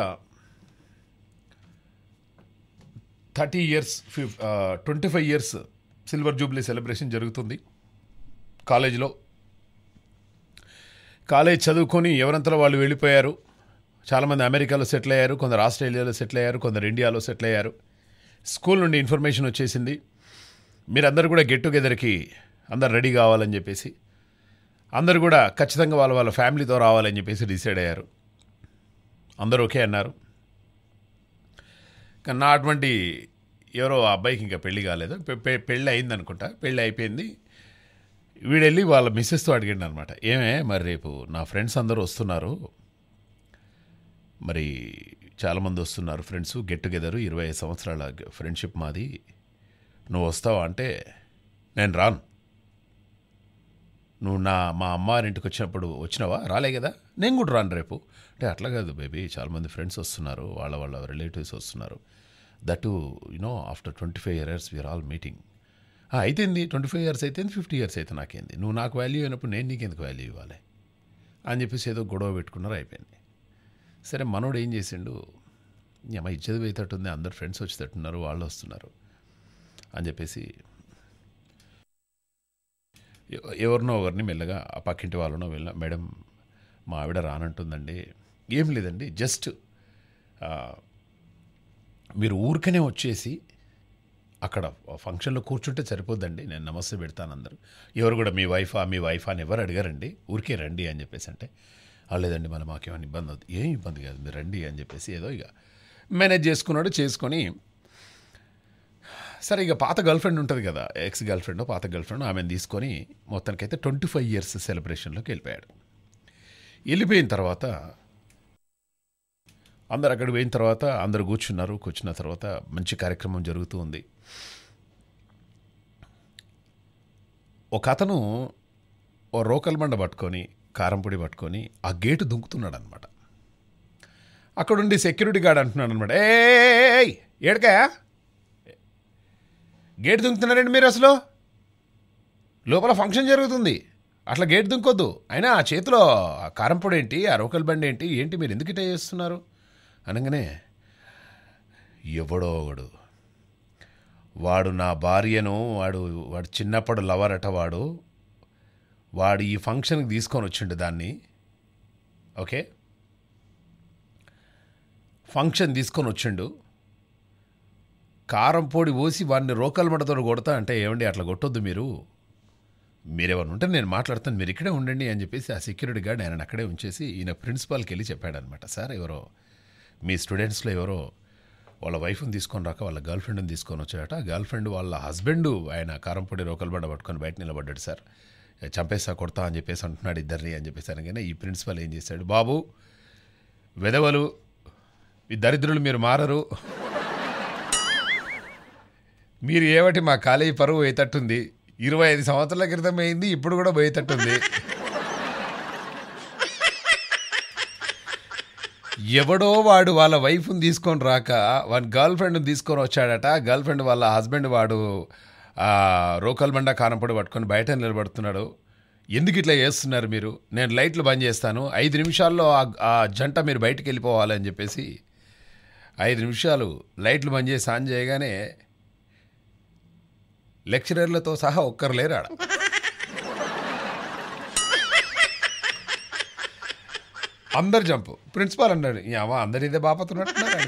thirty years fif twenty five years silver jubilee celebration జరుగుతుంది కాలేజీలో కాలేజ్ చదువుకొని ఎవరంతలో వాళ్ళు వెళ్ళిపోయారు చాలామంది అమెరికాలో సెటిల్ అయ్యారు కొందరు ఆస్ట్రేలియాలో సెటిల్ అయ్యారు కొందరు ఇండియాలో సెటిల్ అయ్యారు స్కూల్ నుండి ఇన్ఫర్మేషన్ వచ్చేసింది మీరందరూ కూడా గెట్ టుగెదర్కి అందరు రెడీ కావాలని చెప్పేసి అందరు కూడా ఖచ్చితంగా వాళ్ళ వాళ్ళ ఫ్యామిలీతో రావాలని చెప్పేసి డిసైడ్ అయ్యారు అందరూ ఓకే అన్నారు నా అటువంటి ఎవరో ఆ అబ్బాయికి ఇంకా పెళ్లి కాలేదు పెళ్ళి అయింది అనుకుంటా పెళ్ళి అయిపోయింది వీడెళ్ళి వాళ్ళ మిస్సెస్తో అడిగాడు అనమాట ఏమే మరి రేపు నా ఫ్రెండ్స్ అందరూ వస్తున్నారు మరి చాలామంది వస్తున్నారు ఫ్రెండ్స్ గెట్ టుగెదరు ఇరవై ఐదు సంవత్సరాల ఫ్రెండ్షిప్ మాది నువ్వు వస్తావా అంటే నేను రాను నువ్వు నా మా అమ్మారింటికి వచ్చినప్పుడు వచ్చినావా రాలే కదా నేను కూడా రాను రేపు అంటే అట్లా కాదు బేబీ చాలామంది ఫ్రెండ్స్ వస్తున్నారు వాళ్ళ వాళ్ళ రిలేటివ్స్ వస్తున్నారు that you know after twenty five years we are all meeting అయితేంది ట్వంటీ ఫైవ్ ఇయర్స్ అయితే ఫిఫ్టీ ఇయర్స్ అయితే నాకేంది నువ్వు నాకు వాల్యూ అయినప్పుడు నేను నీకు ఎందుకు వాల్యూ ఇవ్వాలి అని చెప్పేసి ఏదో గొడవ పెట్టుకున్నారు అయిపోయింది సరే మనోడు ఏం చేసిండు అమ్మ ఇచ్చేది ఉంది అందరు ఫ్రెండ్స్ వచ్చేటట్టున్నారు వాళ్ళు వస్తున్నారు అని చెప్పేసి ఎవరినో ఒకరిని మెల్లగా ఆ పక్కింటి వాళ్ళనో వెళ్ళ మేడం మా ఆవిడ రానంటుందండి ఏం లేదండి జస్ట్ మీరు ఊరికనే వచ్చేసి అక్కడ ఫంక్షన్లో కూర్చుంటే సరిపోద్దండి నేను నమస్తే పెడతాను అందరు ఎవరు కూడా మీ వైఫా మీ వైఫా అని ఎవరు అడిగారండి ఊరికే రండి అని చెప్పేసి అంటే లేదండి మన మాకేమైనా ఇబ్బంది అవుతుంది ఏం ఇబ్బంది కాదు మీరు రండి అని చెప్పేసి ఏదో ఇక మేనేజ్ చేసుకున్నాడు చేసుకొని సరే ఇక పాత గర్ల్ ఫ్రెండ్ ఉంటుంది కదా ఎక్స్ గర్ల్ ఫ్రెండ్ పాత గర్ల్ ఫ్రెండ్ ఆమెను తీసుకొని మొత్తానికైతే ట్వంటీ ఫైవ్ ఇయర్స్ సెలబ్రేషన్లోకి వెళ్ళిపోయాడు వెళ్ళిపోయిన తర్వాత అందరు అక్కడ పోయిన తర్వాత అందరు కూర్చున్నారు కూర్చున్న తర్వాత మంచి కార్యక్రమం జరుగుతూ ఉంది ఒక అతను ఓ రోకల్ మండ పట్టుకొని కారంపొడి పట్టుకొని ఆ గేటు దుంకుతున్నాడు అనమాట అక్కడుండి సెక్యూరిటీ గార్డ్ అంటున్నాడు అనమాట ఏయ్ ఏడకాయ గేట్ దుంకుతున్నారండి మీరు అసలు లోపల ఫంక్షన్ జరుగుతుంది అట్లా గేట్ దుంకొద్దు అయినా ఆ చేతిలో కారంపొడి ఏంటి ఆ రోకల్ బండి ఏంటి ఏంటి మీరు ఎందుకు ఇట్లా చేస్తున్నారు అనగానే ఎవడో ఒకడు వాడు నా భార్యను వాడు వాడు చిన్నప్పుడు లవర్ వాడు వాడు ఈ ఫంక్షన్కి తీసుకొని వచ్చిండు దాన్ని ఓకే ఫంక్షన్ తీసుకొని వచ్చిండు కారం పొడి పోసి వాడిని రోకల్ మడతో కొడతా అంటే ఏమండి అట్లా కొట్టొద్దు మీరు మీరెవరు ఉంటే నేను మాట్లాడుతాను మీరు ఇక్కడే ఉండండి అని చెప్పేసి ఆ సెక్యూరిటీ గార్డ్ ఆయన అక్కడే ఉంచేసి ఈయన ప్రిన్సిపాల్కి వెళ్ళి చెప్పాడనమాట సార్ ఎవరో మీ స్టూడెంట్స్లో ఎవరో వాళ్ళ వైఫ్ని తీసుకొని రాక వాళ్ళ గర్ల్ ఫ్రెండ్ని తీసుకొని వచ్చాడట గర్ల్ ఫ్రెండ్ వాళ్ళ హస్బెండ్ ఆయన కారంపొడి రోకల్ బండ పట్టుకొని బయట నిలబడ్డాడు సార్ చంపేస్తా కొడతా అని చెప్పేసి అంటున్నాడు ఇద్దరిని అని చెప్పేసి అనగానే ఈ ప్రిన్సిపల్ ఏం చేశాడు బాబు విధవలు ఈ దరిద్రులు మీరు మారరు మీరు ఏవటి మా కాలేజీ పరువు పోయేటట్టుంది ఇరవై ఐదు సంవత్సరాల క్రితం అయింది ఇప్పుడు కూడా పోయేటట్టుంది ఎవడో వాడు వాళ్ళ వైఫ్ని తీసుకొని రాక వాని గర్ల్ ఫ్రెండ్ తీసుకొని వచ్చాడట గర్ల్ ఫ్రెండ్ వాళ్ళ హస్బెండ్ వాడు రోకల్ బండ కానపడి పట్టుకొని బయట నిలబడుతున్నాడు ఎందుకు ఇట్లా చేస్తున్నారు మీరు నేను లైట్లు బంద్ చేస్తాను ఐదు నిమిషాల్లో ఆ జంట మీరు బయటికి వెళ్ళిపోవాలని చెప్పేసి ఐదు నిమిషాలు లైట్లు బంద్ చేసి ఆన్ చేయగానే లెక్చరర్లతో సహా ఒక్కరు లేరాడు అందరు జంప్ ప్రిన్సిపాల్ అన్నాడు ఏమో అందరు ఇదే బాపతున్నట్టున్నారు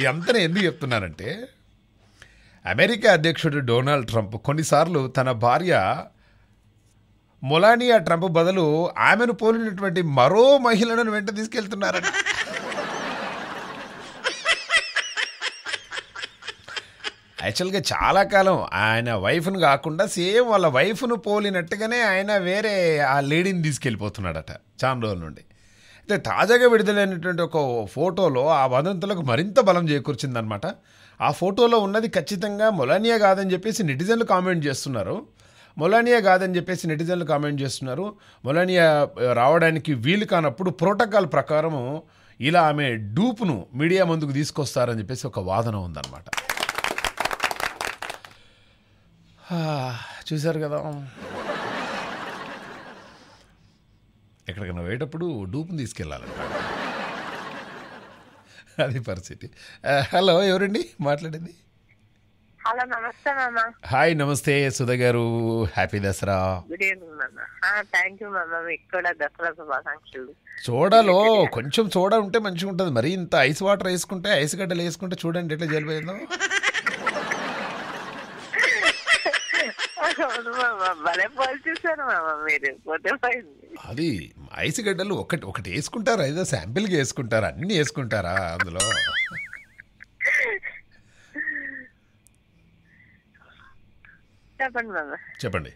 ఈ అంతనే ఎందుకు చెప్తున్నానంటే అమెరికా అధ్యక్షుడు డొనాల్డ్ ట్రంప్ కొన్నిసార్లు తన భార్య మొలానియా ట్రంప్ బదులు ఆమెను పోలినటువంటి మరో మహిళలను వెంట తీసుకెళ్తున్నారని యాక్చువల్గా చాలా కాలం ఆయన వైఫ్ను కాకుండా సేమ్ వాళ్ళ వైఫ్ను పోలినట్టుగానే ఆయన వేరే ఆ లేడీని తీసుకెళ్ళిపోతున్నాడట చాలా రోజుల నుండి అయితే తాజాగా విడుదలైనటువంటి ఒక ఫోటోలో ఆ వదంతులకు మరింత బలం చేకూర్చిందనమాట ఆ ఫోటోలో ఉన్నది ఖచ్చితంగా మొలానియా కాదని చెప్పేసి నెటిజన్లు కామెంట్ చేస్తున్నారు మొలానియా కాదని చెప్పేసి నెటిజన్లు కామెంట్ చేస్తున్నారు మొలానియా రావడానికి వీలు కానప్పుడు ప్రోటోకాల్ ప్రకారం ఇలా ఆమె డూప్ను మీడియా ముందుకు తీసుకొస్తారని చెప్పేసి ఒక వాదన ఉందన్నమాట చూశారు కదా ఎక్కడికైనా పోయేటప్పుడు డూపుని తీసుకెళ్ళాలంట అది పరిస్థితి హలో ఎవరండి మాట్లాడింది హలో నమస్తే హాయ్ నమస్తే Sudha garu happy Dasara good thank you కొంచెం చూడ ఉంటే మంచిగా ఉంటుంది మరి ఇంత ఐస్ వాటర్ వేసుకుంటే ఐస్ గడ్డలు వేసుకుంటే చూడండి ఎట్లా జరిపోయిందో అది ఐస్ గడ్డలు ఒకటి ఒకటి వేసుకుంటారా ఏదో శాంపిల్ గా వేసుకుంటారా అన్ని వేసుకుంటారా అందులో చెప్పండి మామ చెప్పండి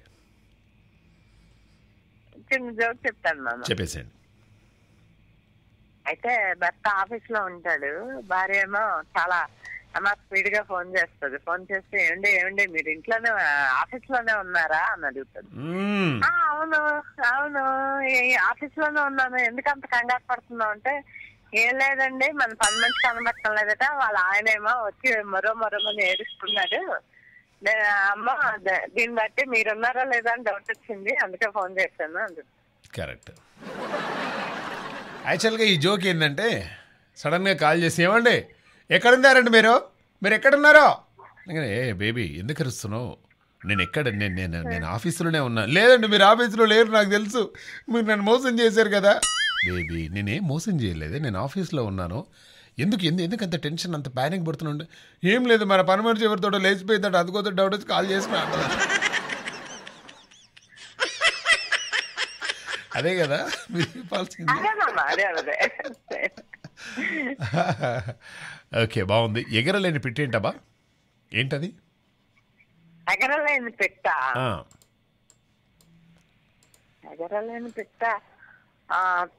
చిన్న జోక్ చెప్తాను మామ అయితే భర్త ఆఫీస్ లో ఉంటాడు భార్య ఏమో చాలా నాకు స్పీడ్ గా ఫోన్ చేస్తుంది ఫోన్ చేస్తే ఏమండి ఏమండి మీరు ఇంట్లోనే ఆఫీస్ లోనే ఉన్నారా అని అడుగుతుంది అవును అవును ఆఫీస్ లోనే ఉన్నాను ఎందుకు అంత కంగారు పడుతున్నావు అంటే ఏం లేదండి మన పని మంచి కనబడటం లేదట వాళ్ళ ఆయనేమో వచ్చి మరో మరో మంది ఏడుస్తున్నాడు అమ్మ దీన్ని బట్టి మీరున్నారా లేదా అని డౌట్ వచ్చింది అందుకే ఫోన్ చేశాను అందు కరెక్ట్ యాక్చువల్గా ఈ జోక్ ఏంటంటే గా కాల్ చేసి ఏమండి ఎక్కడున్నారండి మీరు మీరు ఎక్కడున్నారో ఏ బేబీ ఎందుకు అరుస్తున్నావు నేను ఎక్కడ నేను నేను నేను ఆఫీసులోనే ఉన్నా లేదండి మీరు ఆఫీసులో లేరు నాకు తెలుసు మీరు నన్ను మోసం చేశారు కదా బేబీ నేనేం మోసం చేయలేదు నేను ఆఫీస్లో ఉన్నాను ఎందుకు ఎందుకు ఎందుకు అంత టెన్షన్ అంత ప్యానిక్ పడుతున్నాడు ఏం లేదు మన పని మనిషి ఎవరితో లేచిపోయిందంటే అదికోతో డౌట్ వచ్చి కాల్ చేసిన అదే కదా మీరు చెప్పాల్సింది ఓకే బాగుంది ఎగరలేని పిట్ ఏంటబ్బా ఏంటది ఎగరలేని పిట్ట ఎగరలేని పిట్ట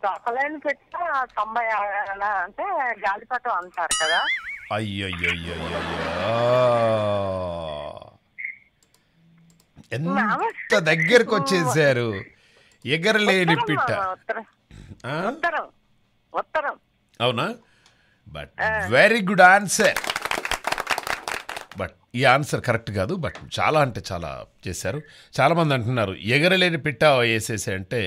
తొక్కలేని పిట్ట తొంభై అంటే గాలిపటం అంటారు కదా అయ్యయ్యో ఎంత దగ్గరకు వచ్చేసారు ఎగరలేని పిట్ట ఉత్తరం ఉత్తరం అవునా but very good answer but ఈ ఆన్సర్ కరెక్ట్ కాదు బట్ చాలా అంటే చాలా చేశారు చాలామంది అంటున్నారు ఎగరలేని పిట్ట వేసేసి అంటే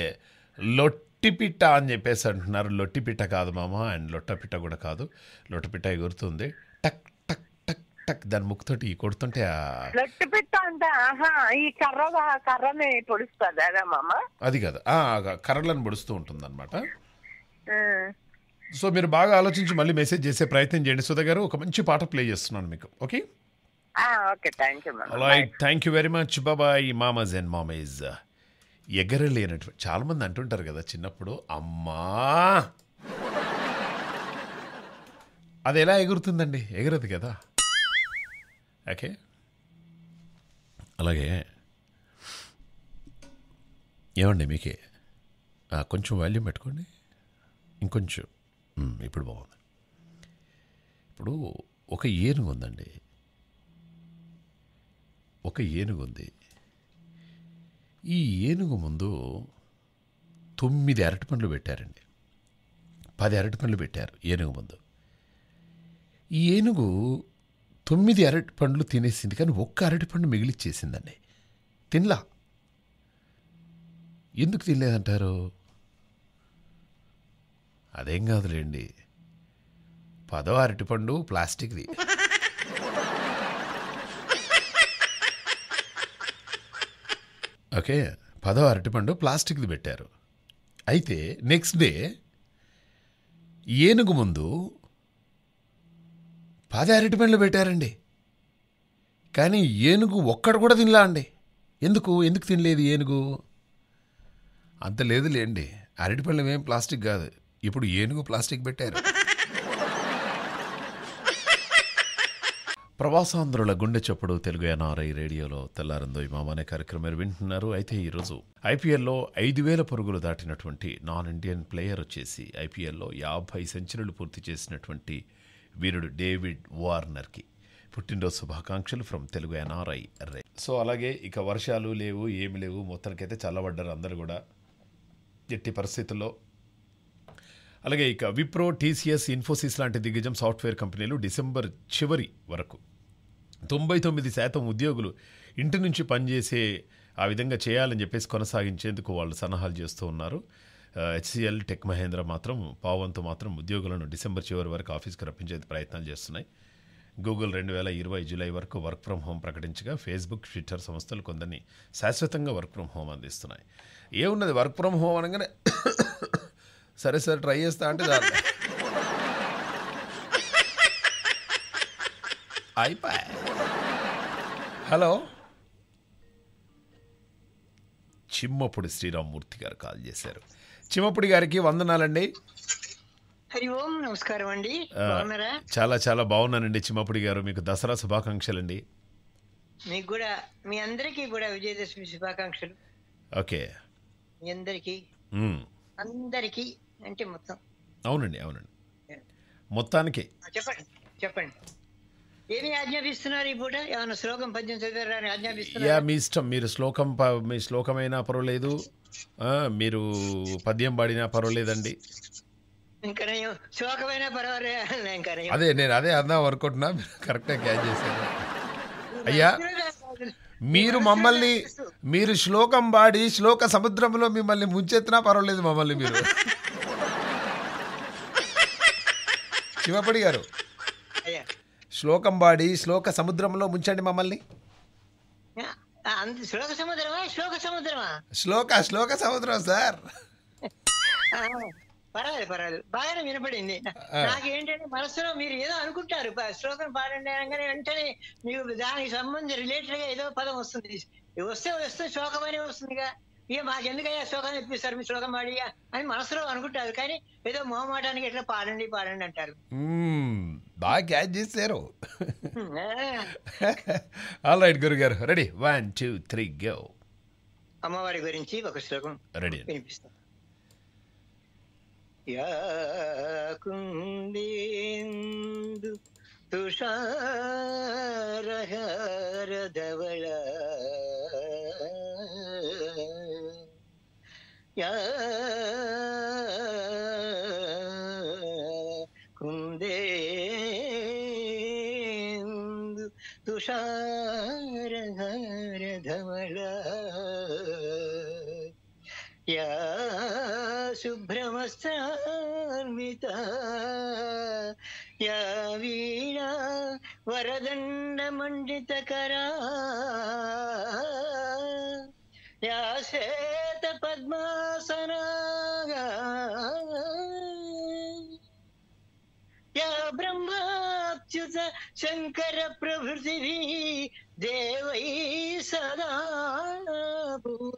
లొట్టిపిట్ట అని చెప్పేసి అంటున్నారు లొట్టిపిట్ట కాదు మామ అండ్ లొట్టపిట్ట కూడా కాదు లొట్టపిట్ట ఎగురుతుంది టక్ టక్ టక్ టక్ దాని ముక్కుతోటి కొడుతుంటే ఈ కర్ర అది కదా కర్రలను పొడుస్తూ ఉంటుంది అనమాట సో మీరు బాగా ఆలోచించి మళ్ళీ మెసేజ్ చేసే ప్రయత్నం చేయండి సుధా గారు ఒక మంచి పాట ప్లే చేస్తున్నాను మీకు okay thank you very much బాబాయ్ మామాజ్ అండ్ మామేజ్ ఎగరలేనటువంటి చాలామంది అంటుంటారు కదా చిన్నప్పుడు అమ్మా అది ఎలా ఎగురుతుందండి ఎగరదు కదా ఓకే అలాగే ఏమండి మీకే కొంచెం వాల్యూమ్ పెట్టుకోండి ఇంకొంచెం ఇప్పుడు బాగుంది ఇప్పుడు ఒక ఏనుగు ఉందండి ఒక ఏనుగు ఉంది ఈ ఏనుగు ముందు తొమ్మిది అరటి పండ్లు పెట్టారండి పది అరటి పండ్లు పెట్టారు ఏనుగు ముందు ఈ ఏనుగు తొమ్మిది అరటి పండ్లు తినేసింది కానీ ఒక్క అరటి పండు మిగిలిచ్చేసిందండి తినలా ఎందుకు తినలేదంటారు అదేం కాదులేండి పదో అరటిపండు ప్లాస్టిక్ది ఓకే పదో అరటిపండు ప్లాస్టిక్ది పెట్టారు అయితే నెక్స్ట్ డే ఏనుగు ముందు పది అరటిపండ్లు పెట్టారండి కానీ ఏనుగు ఒక్కడు కూడా తినలా అండి ఎందుకు ఎందుకు తినలేదు ఏనుగు అంత లేదులేండి అరటిపండ్లు ఏం ప్లాస్టిక్ కాదు ఇప్పుడు ఏనుగు ప్లాస్టిక్ పెట్టారు ప్రవాసాంధ్రుల గుండె చప్పుడు తెలుగు ఎన్ఆర్ఐ రేడియోలో తెల్లారందో ఇమామ అనే కార్యక్రమం వింటున్నారు అయితే ఈరోజు ఐపీఎల్లో ఐదు వేల పరుగులు దాటినటువంటి నాన్ ఇండియన్ ప్లేయర్ వచ్చేసి ఐపీఎల్లో యాభై సెంచరీలు పూర్తి చేసినటువంటి వీరుడు డేవిడ్ వార్నర్కి పుట్టినరోజు శుభాకాంక్షలు ఫ్రమ్ తెలుగు ఎన్ఆర్ఐ రే సో అలాగే ఇక వర్షాలు లేవు ఏమి లేవు మొత్తానికైతే చల్లబడ్డారు అందరూ కూడా ఎట్టి పరిస్థితుల్లో అలాగే ఇక విప్రో టీసీఎస్ ఇన్ఫోసిస్ లాంటి దిగ్గజం సాఫ్ట్వేర్ కంపెనీలు డిసెంబర్ చివరి వరకు తొంభై తొమ్మిది శాతం ఉద్యోగులు ఇంటి నుంచి పనిచేసే ఆ విధంగా చేయాలని చెప్పేసి కొనసాగించేందుకు వాళ్ళు సన్నాహాలు చేస్తూ ఉన్నారు హెచ్సిఎల్ టెక్ మహేంద్ర మాత్రం పావంతు మాత్రం ఉద్యోగులను డిసెంబర్ చివరి వరకు ఆఫీస్కి రప్పించే ప్రయత్నాలు చేస్తున్నాయి గూగుల్ రెండు వేల ఇరవై జూలై వరకు వర్క్ ఫ్రమ్ హోమ్ ప్రకటించగా ఫేస్బుక్ ట్విట్టర్ సంస్థలు కొందరిని శాశ్వతంగా వర్క్ ఫ్రమ్ హోమ్ అందిస్తున్నాయి ఏమున్నది వర్క్ ఫ్రమ్ హోమ్ అనగానే సరే సరే ట్రై చేస్తా అంటే దాని అయిపోయా హలో చిమ్మపుడి శ్రీరామ్మూర్తి గారు కాల్ చేశారు చిమ్మపుడి గారికి వందనాలండి హరి ఓం నమస్కారం అండి చాలా చాలా బాగున్నానండి చిమ్మపుడి గారు మీకు దసరా శుభాకాంక్షలండి మీకు కూడా మీ అందరికీ కూడా విజయదశమి శుభాకాంక్షలు ఓకే మీ అందరికీ అందరికి అంటే మొత్తం అవునండి అవునండి మొత్తానికి చెప్పండి చెప్పండి ఏమి ఆజ్ఞాపిస్తున్నారు పూట ఏమైనా శ్లోకం పద్యం చదివారని ఆజ్ఞాపిస్తున్నారు మీ ఇష్టం మీరు శ్లోకం మీ శ్లోకమైనా పర్వాలేదు మీరు పద్యం పాడినా పర్వాలేదండి శ్లోకమైనా పర్వాలేదు అదే నేను అదే అందా వర్కౌట్ నా గా క్యాచ్ చేశాను అయ్యా మీరు మమ్మల్ని మీరు శ్లోకం పాడి శ్లోక సముద్రంలో మిమ్మల్ని ముంచెత్తినా పర్వాలేదు మమ్మల్ని మీరు శివపడి గారు శ్లోకం పాడి శ్లోక సముద్రంలో ముంచండి మమ్మల్ని శ్లోక సముద్రమా శ్లోక సముద్రమా శ్లోక శ్లోక సముద్రం సార్ పర్వాలేదు పర్వాలేదు బాగానే వినపడింది నాకేంటంటే మనసులో మీరు ఏదో అనుకుంటారు శ్లోకం పాడండి అనగానే వెంటనే మీకు దానికి సంబంధించి రిలేటెడ్ గా ఏదో పదం వస్తుంది వస్తే వస్తే శ్లోకం అనే వస్తుందిగా ఇక మాకెందుకయ్యా శ్లోకం చెప్పిస్తారు మీ శ్లోకం పాడియా అని మనసులో అనుకుంటారు కానీ ఏదో మొహమాటానికి ఎట్లా పాడండి పాడండి అంటారు బాగా క్యాచ్ చేశారు ఆల్ గురుగారు ready one two three go అమ్మవారి గురించి ఒక శ్లోకం రెడీ వినిపిస్తాం ಯಾಕುಂದೇಂದು ತುಷಾರಹರದವಳ ಯಾ ಕುಂದೇಂದು ತುಷಾರಹರದವಳ శుభ్రమస్తాన్విత యా వీణా వరదండమండితకరా యా శ్వేత పద్మాసనాగా యా బ్రహ్మాచ్యుత శంకర ప్రభృతి దేవై సదా భూ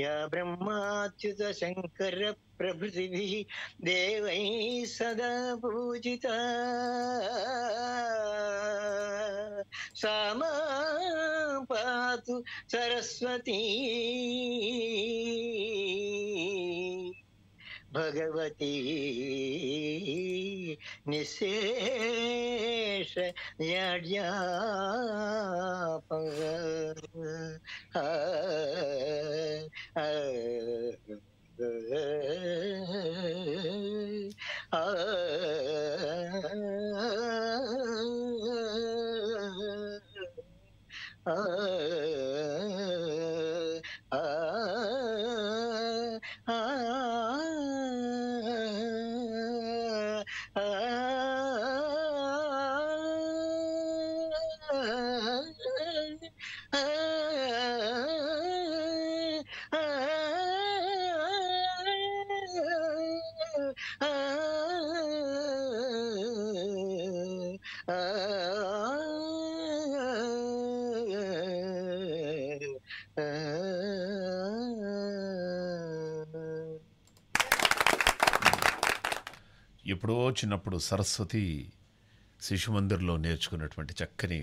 या ब्रह्माच्युत शंकर प्रभृतिभिः देवैः सदा पूजिता सा पातु सरस्वती भगवती निशेष यज्ञाप Uh... చిన్నప్పుడు సరస్వతి శిశుమందిర్లో నేర్చుకున్నటువంటి చక్కని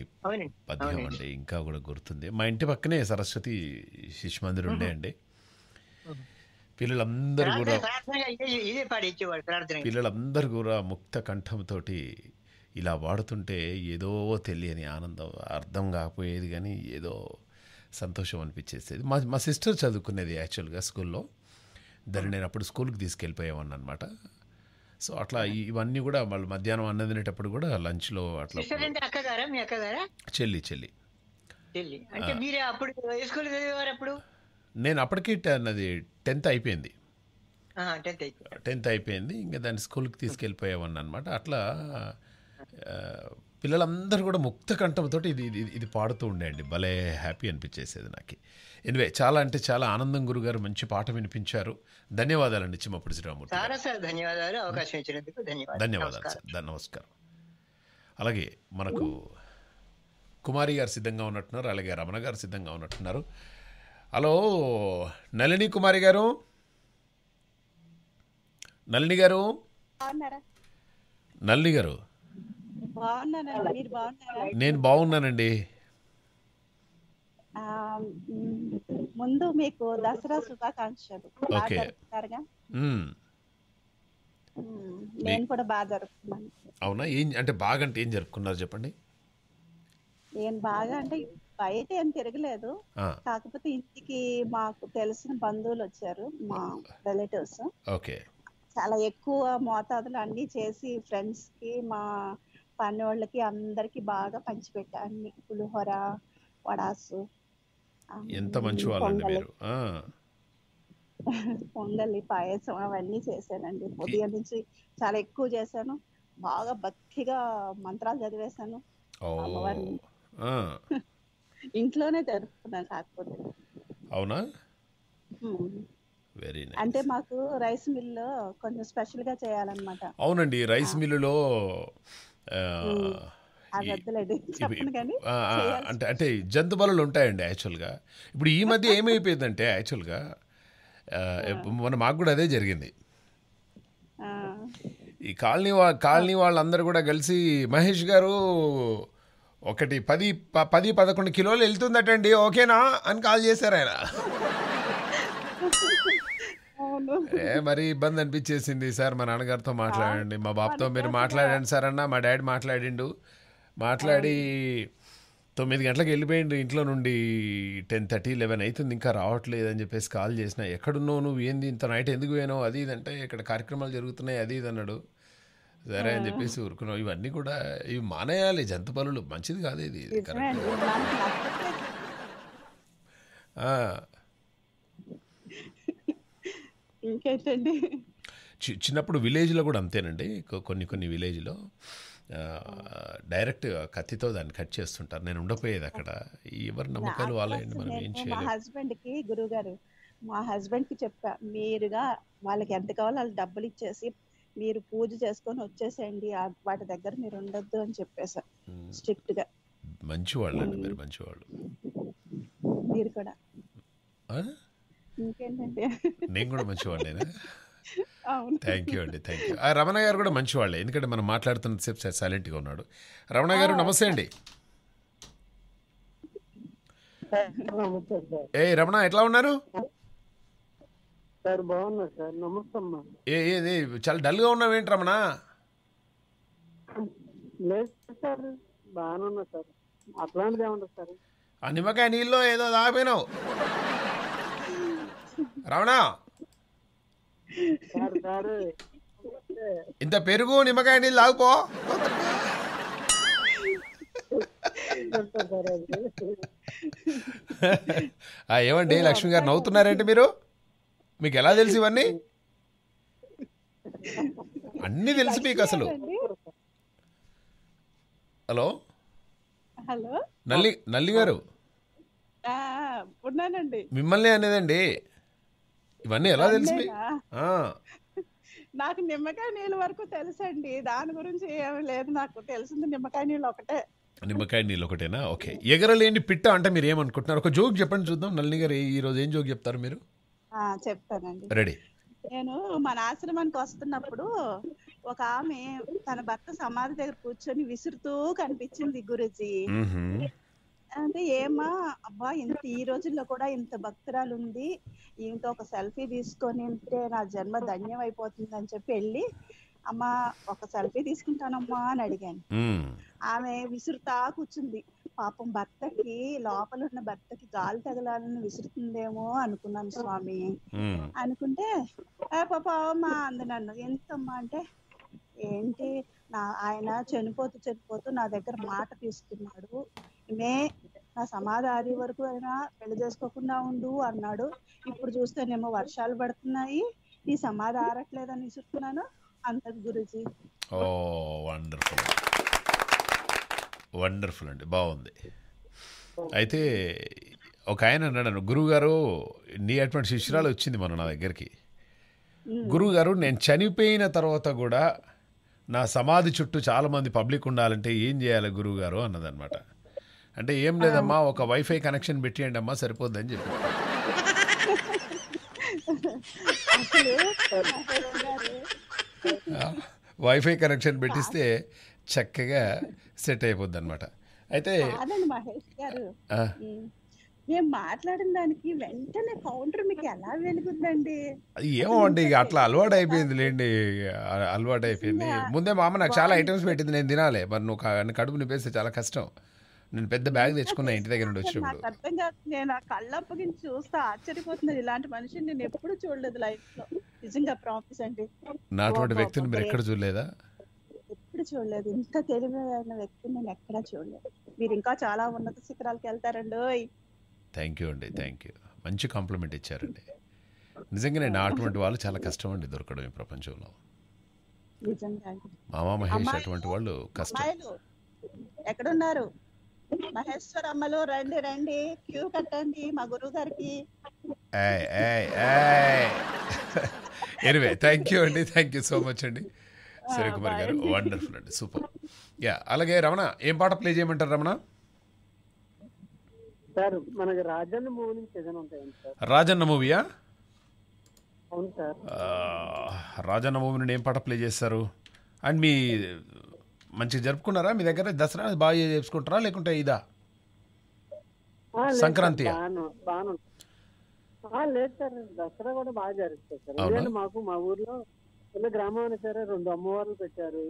పద్యం అండి ఇంకా కూడా గుర్తుంది మా ఇంటి పక్కనే సరస్వతి శిశు ఉండే అండి పిల్లలందరూ కూడా పిల్లలందరూ కూడా ముక్త కంఠంతో ఇలా వాడుతుంటే ఏదో తెలియని ఆనందం అర్థం కాకపోయేది కానీ ఏదో సంతోషం అనిపించేసేది మా మా సిస్టర్ చదువుకునేది యాక్చువల్గా స్కూల్లో దాన్ని నేను అప్పుడు స్కూల్కి తీసుకెళ్ళిపోయేవాడిని అనమాట సో అట్లా ఇవన్నీ కూడా వాళ్ళు మధ్యాహ్నం అన్నం తినేటప్పుడు కూడా లంచ్లో అట్లా చెల్లి చెల్లి నేను అప్పటికి టెన్త్ అయిపోయింది టెన్త్ అయిపోయింది ఇంకా దాన్ని స్కూల్కి తీసుకెళ్ళిపోయేవాడిని అనమాట అట్లా పిల్లలందరూ కూడా ముక్త కంఠంతో ఇది ఇది ఇది పాడుతూ ఉండే అండి భలే హ్యాపీ అనిపించేసేది నాకు ఎనివే చాలా అంటే చాలా ఆనందం గురుగారు మంచి పాట వినిపించారు ధన్యవాదాలండి చిమ్మపుడి శ్రీరామూర్తి సార్ ధన్యవాదాలు అవకాశం ధన్యవాదాలు సార్ నమస్కారం అలాగే మనకు కుమారి గారు సిద్ధంగా ఉన్నట్టున్నారు అలాగే రమణ గారు సిద్ధంగా ఉన్నట్టున్నారు హలో నళిని కుమారి గారు నళిని గారు నల్లి గారు నేను బాగున్నానండి ముందు మీకు దసరా శుభాకాంక్షలు బాగా నేను కూడా బాగా జరుపుకున్నాను అవునా ఏం అంటే బాగా అంటే ఏం జరుపుకున్నారు చెప్పండి నేను బాగా అంటే బయట ఏం తిరగలేదు కాకపోతే ఇంటికి మాకు తెలిసిన బంధువులు వచ్చారు మా రిలేటివ్స్ ఓకే చాలా ఎక్కువ మోతాదులు అన్ని చేసి ఫ్రెండ్స్ కి మా పని వాళ్ళకి అందరికి బాగా పంచిపెట్టా అన్ని పులిహోర వడాసు ఎంత వాళ్ళండి మీరు పొంగలి పాయసం అవన్నీ చేశానండి ఉదయం నుంచి చాలా ఎక్కువ చేశాను బాగా భక్తిగా మంత్రాలు చదివేశాను ఇంట్లోనే జరుపుకున్నాను కాకపోతే అవునా వెరీ అంటే మాకు రైస్ మిల్ లో కొంచెం స్పెషల్ గా చేయాలన్నమాట అవునండి రైస్ మిల్లులో అంటే అంటే జంతు బలాలు ఉంటాయండి యాక్చువల్గా ఇప్పుడు ఈ మధ్య ఏమైపోయిందంటే యాక్చువల్గా మన మాకు కూడా అదే జరిగింది ఈ కాలనీ వా కాలనీ వాళ్ళందరూ కూడా కలిసి మహేష్ గారు ఒకటి పది పది పదకొండు కిలోలు వెళ్తుందటండి ఓకేనా అని కాల్ చేశారు ఆయన ఏ మరి ఇబ్బంది అనిపించేసింది సార్ మా నాన్నగారితో మాట్లాడండి మా బాబుతో మీరు మాట్లాడండి సార్ అన్న మా డాడీ మాట్లాడిండు మాట్లాడి తొమ్మిది గంటలకు వెళ్ళిపోయిండు ఇంట్లో నుండి టెన్ థర్టీ లెవెన్ అవుతుంది ఇంకా రావట్లేదు అని చెప్పేసి కాల్ చేసిన ఎక్కడున్నావు నువ్వు ఏంది ఇంత నైట్ ఎందుకు పోయినావు అది ఇదంటే ఇక్కడ కార్యక్రమాలు జరుగుతున్నాయి అది ఇది అన్నాడు సరే అని చెప్పేసి ఊరుకున్నావు ఇవన్నీ కూడా ఇవి మానేయాలి జంత పనులు మంచిది కాదు ఇది చిన్నప్పుడు విలేజ్లో కూడా అంతేనండి కొన్ని కొన్ని విలేజ్లో డైరెక్ట్ కత్తితో దాన్ని కట్ చేస్తుంటారు నేను ఉండపోయేది అక్కడ ఎవరు నమ్మకాలు వాళ్ళండి మనం ఏం చేయాలి మా హస్బెండ్ కి గురువు గారు మా హస్బెండ్ కి చెప్పా మీరుగా వాళ్ళకి ఎంత కావాలో వాళ్ళు డబ్బులు ఇచ్చేసి మీరు పూజ చేసుకొని వచ్చేసేయండి వాటి దగ్గర మీరు ఉండొద్దు అని చెప్పేసా స్ట్రిక్ట్ గా మంచివాళ్ళు అండి మీరు మంచివాళ్ళు మీరు కూడా ఇంకేంటంటే నేను కూడా మంచివాడినేనా థ్యాంక్ యూ అండి థ్యాంక్ యూ రమణ గారు కూడా మంచి వాళ్ళే ఎందుకంటే మనం మాట్లాడుతున్న సేపు సైలెంట్గా ఉన్నాడు రమణ గారు నమస్తే అండి ఏ రమణ ఎట్లా ఉన్నారు సార్ బాగున్నా సార్ నమస్తమ్మా ఏ ఏది చాలా డల్ గా ఉన్నావు ఏంటి రమణ సార్ బాగానే ఉన్నా సార్ అట్లాంటిది సార్ ఆ నిమ్మకాయ నీళ్ళు ఏదో దాగిపోయినావు రమణ ఇంత పెరుగు నిమ్మకాయ నీళ్ళు తాగుపో ఏమండి లక్ష్మి గారు నవ్వుతున్నారేంటి మీరు మీకు ఎలా తెలుసు ఇవన్నీ అన్ని తెలుసు మీకు అసలు హలో హలో నల్లి నల్లి గారు మిమ్మల్ని అనేదండి ఇవన్నీ ఎలా తెలుసు నాకు నిమ్మకాయ నీళ్ళు వరకు తెలుసండి దాని గురించి ఏమి లేదు నాకు తెలిసింది నిమ్మకాయ నీళ్ళు ఒకటే నిమ్మకాయ నీళ్ళు ఒకటేనా ఓకే ఎగరలేని పిట్ట అంటే మీరు ఏమనుకుంటున్నారు ఒక జోక్ చెప్పండి చూద్దాం నల్లి గారు ఈ రోజు ఏం జోక్ చెప్తారు మీరు చెప్తానండి రెడీ నేను మన ఆశ్రమానికి వస్తున్నప్పుడు ఒక ఆమె తన భర్త సమాధి దగ్గర కూర్చొని విసురుతూ కనిపించింది గురుజీ అంటే ఏమా అబ్బా ఇంత ఈ రోజుల్లో కూడా ఇంత భక్తురాలు ఉంది ఈమెతో ఒక సెల్ఫీ తీసుకొని ఉంటే నా జన్మ ధన్యం అయిపోతుంది అని చెప్పి వెళ్ళి అమ్మా ఒక సెల్ఫీ తీసుకుంటానమ్మా అని అడిగాను ఆమె విసురుతా కూర్చుంది పాపం భర్తకి లోపల ఉన్న భర్తకి గాలి తగలాలని విసురుతుందేమో అనుకున్నాను స్వామి అనుకుంటే పాప అవమ్మా అంది నన్ను ఎంతమ్మా అంటే ఏంటి నా ఆయన చనిపోతూ చనిపోతూ నా దగ్గర మాట తీసుకున్నాడు మే నా సమాధారి వరకు అయినా పెళ్లి చేసుకోకుండా ఉండు అన్నాడు ఇప్పుడు చూస్తేనేమో వర్షాలు పడుతున్నాయి నీ సమాధి ఆరట్లేదని చెప్తున్నాను అందరు గురుజీ ఓ వండర్ఫుల్ వండర్ఫుల్ అండి బాగుంది అయితే ఒక ఆయన అన్నాడు గురువు గారు నీ అటువంటి శిష్యురాలు వచ్చింది మన నా దగ్గరికి గురువు గారు నేను చనిపోయిన తర్వాత కూడా నా సమాధి చుట్టూ చాలామంది పబ్లిక్ ఉండాలంటే ఏం చేయాలి గురువు గారు అన్నదనమాట అంటే ఏం లేదమ్మా ఒక వైఫై కనెక్షన్ పెట్టేయండి అమ్మా అని చెప్పి వైఫై కనెక్షన్ పెట్టిస్తే చక్కగా సెట్ అయిపోద్ది అనమాట అయితే నేను మాట్లాడిన దానికి వెంటనే కౌంటర్ మీకు ఎలా వెలుగుందండి ఏమో అండి ఇక అట్లా అలవాటు అయిపోయింది లేండి అలవాటు అయిపోయింది ముందే మామ నాకు చాలా ఐటమ్స్ పెట్టింది నేను తినాలి మరి నువ్వు కడుపు నింపేస్తే చాలా కష్టం నేను పెద్ద బ్యాగ్ తెచ్చుకున్నా ఇంటి దగ్గర నుండి వచ్చినప్పుడు అర్థం కాదు నేను ఆ కళ్ళప్పగించి చూస్తే ఆశ్చర్యపోతున్నాను ఇలాంటి మనిషిని నేను ఎప్పుడు చూడలేదు లైఫ్ లో నిజంగా ప్రాఫిస్ అండి నాటువంటి వ్యక్తిని మీరు ఎక్కడ చూడలేదా ఎప్పుడు చూడలేదు ఇంత తెలివైన వ్యక్తిని నేను ఎక్కడా చూడలేదు మీరు ఇంకా చాలా ఉన్నత శిఖరాలకు వెళ్తారండి థ్యాంక్ యూ అండి థ్యాంక్ యూ మంచి కాంప్లిమెంట్ ఇచ్చారండి నిజంగా నేను అటువంటి వాళ్ళు చాలా కష్టం అండి దొరకడం ఈ ప్రపంచంలో మామా మహేష్ అటువంటి వాళ్ళు కష్టం ఎక్కడున్నారు మహేశ్వర అమ్మలు రండి రండి క్యూ కట్టండి మా గురువు గారికి ఎనివే థ్యాంక్ యూ అండి థ్యాంక్ యూ సో మచ్ అండి కుమార్ గారు వండర్ఫుల్ అండి సూపర్ యా అలాగే రమణ ఏం పాట ప్లే చేయమంటారు రమణ సార్ మనకి రాజన్న మూవీ నుంచి ఏదైనా ఉంటాయండి రాజన్న మూవీయా అవును సార్ రాజన్న మూవీ నుండి ఏం పాట ప్లే చేస్తారు అండ్ మీ మంచిగా జరుపుకున్నారా మీ దగ్గర దసరా బాగా చేసుకుంటారా లేకుంటే ఇదా సంక్రాంతి లేదు సార్ దసరా కూడా బాగా జరుగుతుంది సార్ మాకు మా ఊర్లో చిన్న గ్రామం సరే రెండు అమ్మవార్లు పెట్టారు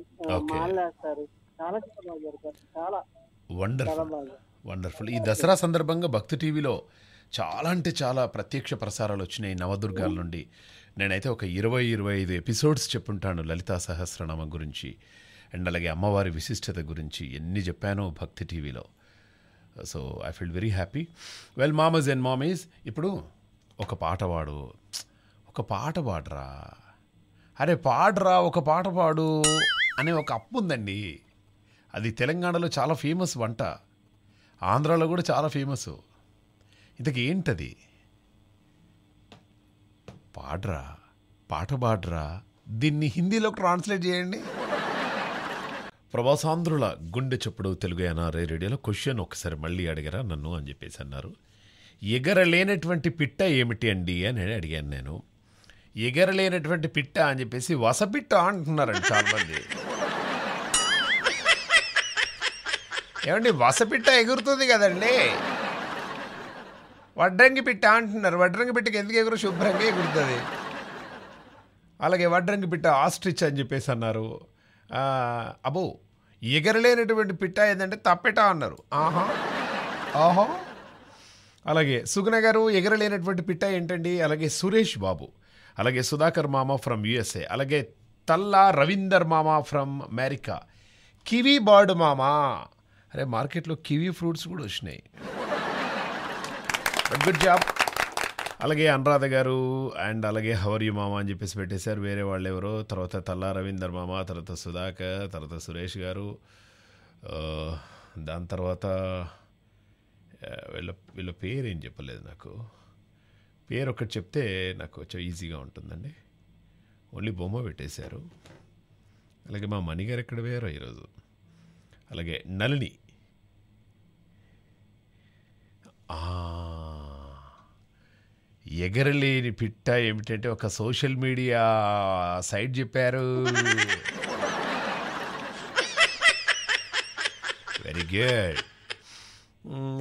మాల వేస్తారు చాలా చాలా బాగా జరుగుతారు చాలా వండర్ఫుల్ వండర్ఫుల్ ఈ దసరా సందర్భంగా భక్తి టీవీలో చాలా అంటే చాలా ప్రత్యక్ష ప్రసారాలు వచ్చినాయి నవదుర్గాల నుండి నేనైతే ఒక ఇరవై ఇరవై ఐదు ఎపిసోడ్స్ చెప్పుంటాను లలితా సహస్రనామం గురించి అండ్ అలాగే అమ్మవారి విశిష్టత గురించి ఎన్ని చెప్పానో భక్తి టీవీలో so I feel very happy well మామస్ అండ్ మామీస్ ఇప్పుడు ఒక పాట పాడు ఒక పాట పాడరా అరే పాడరా ఒక పాట పాడు అనే ఒక అప్పు ఉందండి అది తెలంగాణలో చాలా ఫేమస్ వంట ఆంధ్రాలో కూడా చాలా ఫేమస్ ఇంతకు ఏంటది పాడ్రా పాట పాడ్రా దీన్ని హిందీలో ట్రాన్స్లేట్ చేయండి ప్రవాసాంధ్రుల గుండె చప్పుడు తెలుగు ఎన్ఆర్ఐ రేడియోలో క్వశ్చన్ ఒకసారి మళ్ళీ అడిగారా నన్ను అని చెప్పేసి అన్నారు ఎగరలేనటువంటి పిట్ట ఏమిటి అండి అని అడిగాను నేను ఎగరలేనటువంటి పిట్ట అని చెప్పేసి వసపిట్ట అంటున్నారండి చాలామంది ఏమండి వసపిట్ట ఎగురుతుంది కదండి వడ్రంగి పిట్ట అంటున్నారు వడ్రంగి పిట్టకి ఎందుకు ఎగురు శుభ్రంగా ఎగురుతుంది అలాగే వడ్రంగి పిట్ట ఆస్ట్రిచ్ అని చెప్పేసి అన్నారు అబో ఎగరలేనటువంటి పిట్ట ఏంటంటే తప్పెట అన్నారు ఆహా ఆహా అలాగే సుగుణ గారు ఎగరలేనటువంటి పిట్ట ఏంటండి అలాగే సురేష్ బాబు అలాగే సుధాకర్ మామ ఫ్రమ్ యుఎస్ఏ అలాగే తల్లా రవీందర్ మామ ఫ్రమ్ అమెరికా కివీ బర్డ్ మామా అరే మార్కెట్లో కివీ ఫ్రూట్స్ కూడా వచ్చినాయి గుడ్ జాబ్ అలాగే అనురాధ గారు అండ్ అలాగే హవర్ యు మామ అని చెప్పేసి పెట్టేశారు వేరే వాళ్ళు ఎవరో తర్వాత తల్లా రవీందర్ మామ తర్వాత సుధాకర్ తర్వాత సురేష్ గారు దాని తర్వాత వీళ్ళ వీళ్ళ పేరు ఏం చెప్పలేదు నాకు పేరు ఒకటి చెప్తే నాకు కొంచెం ఈజీగా ఉంటుందండి ఓన్లీ బొమ్మ పెట్టేశారు అలాగే మా మణిగారు ఎక్కడ వేరో ఈరోజు అలాగే నలిని ఎగరలేని పిట్ట ఏమిటంటే ఒక సోషల్ మీడియా సైట్ చెప్పారు వెరీ గుడ్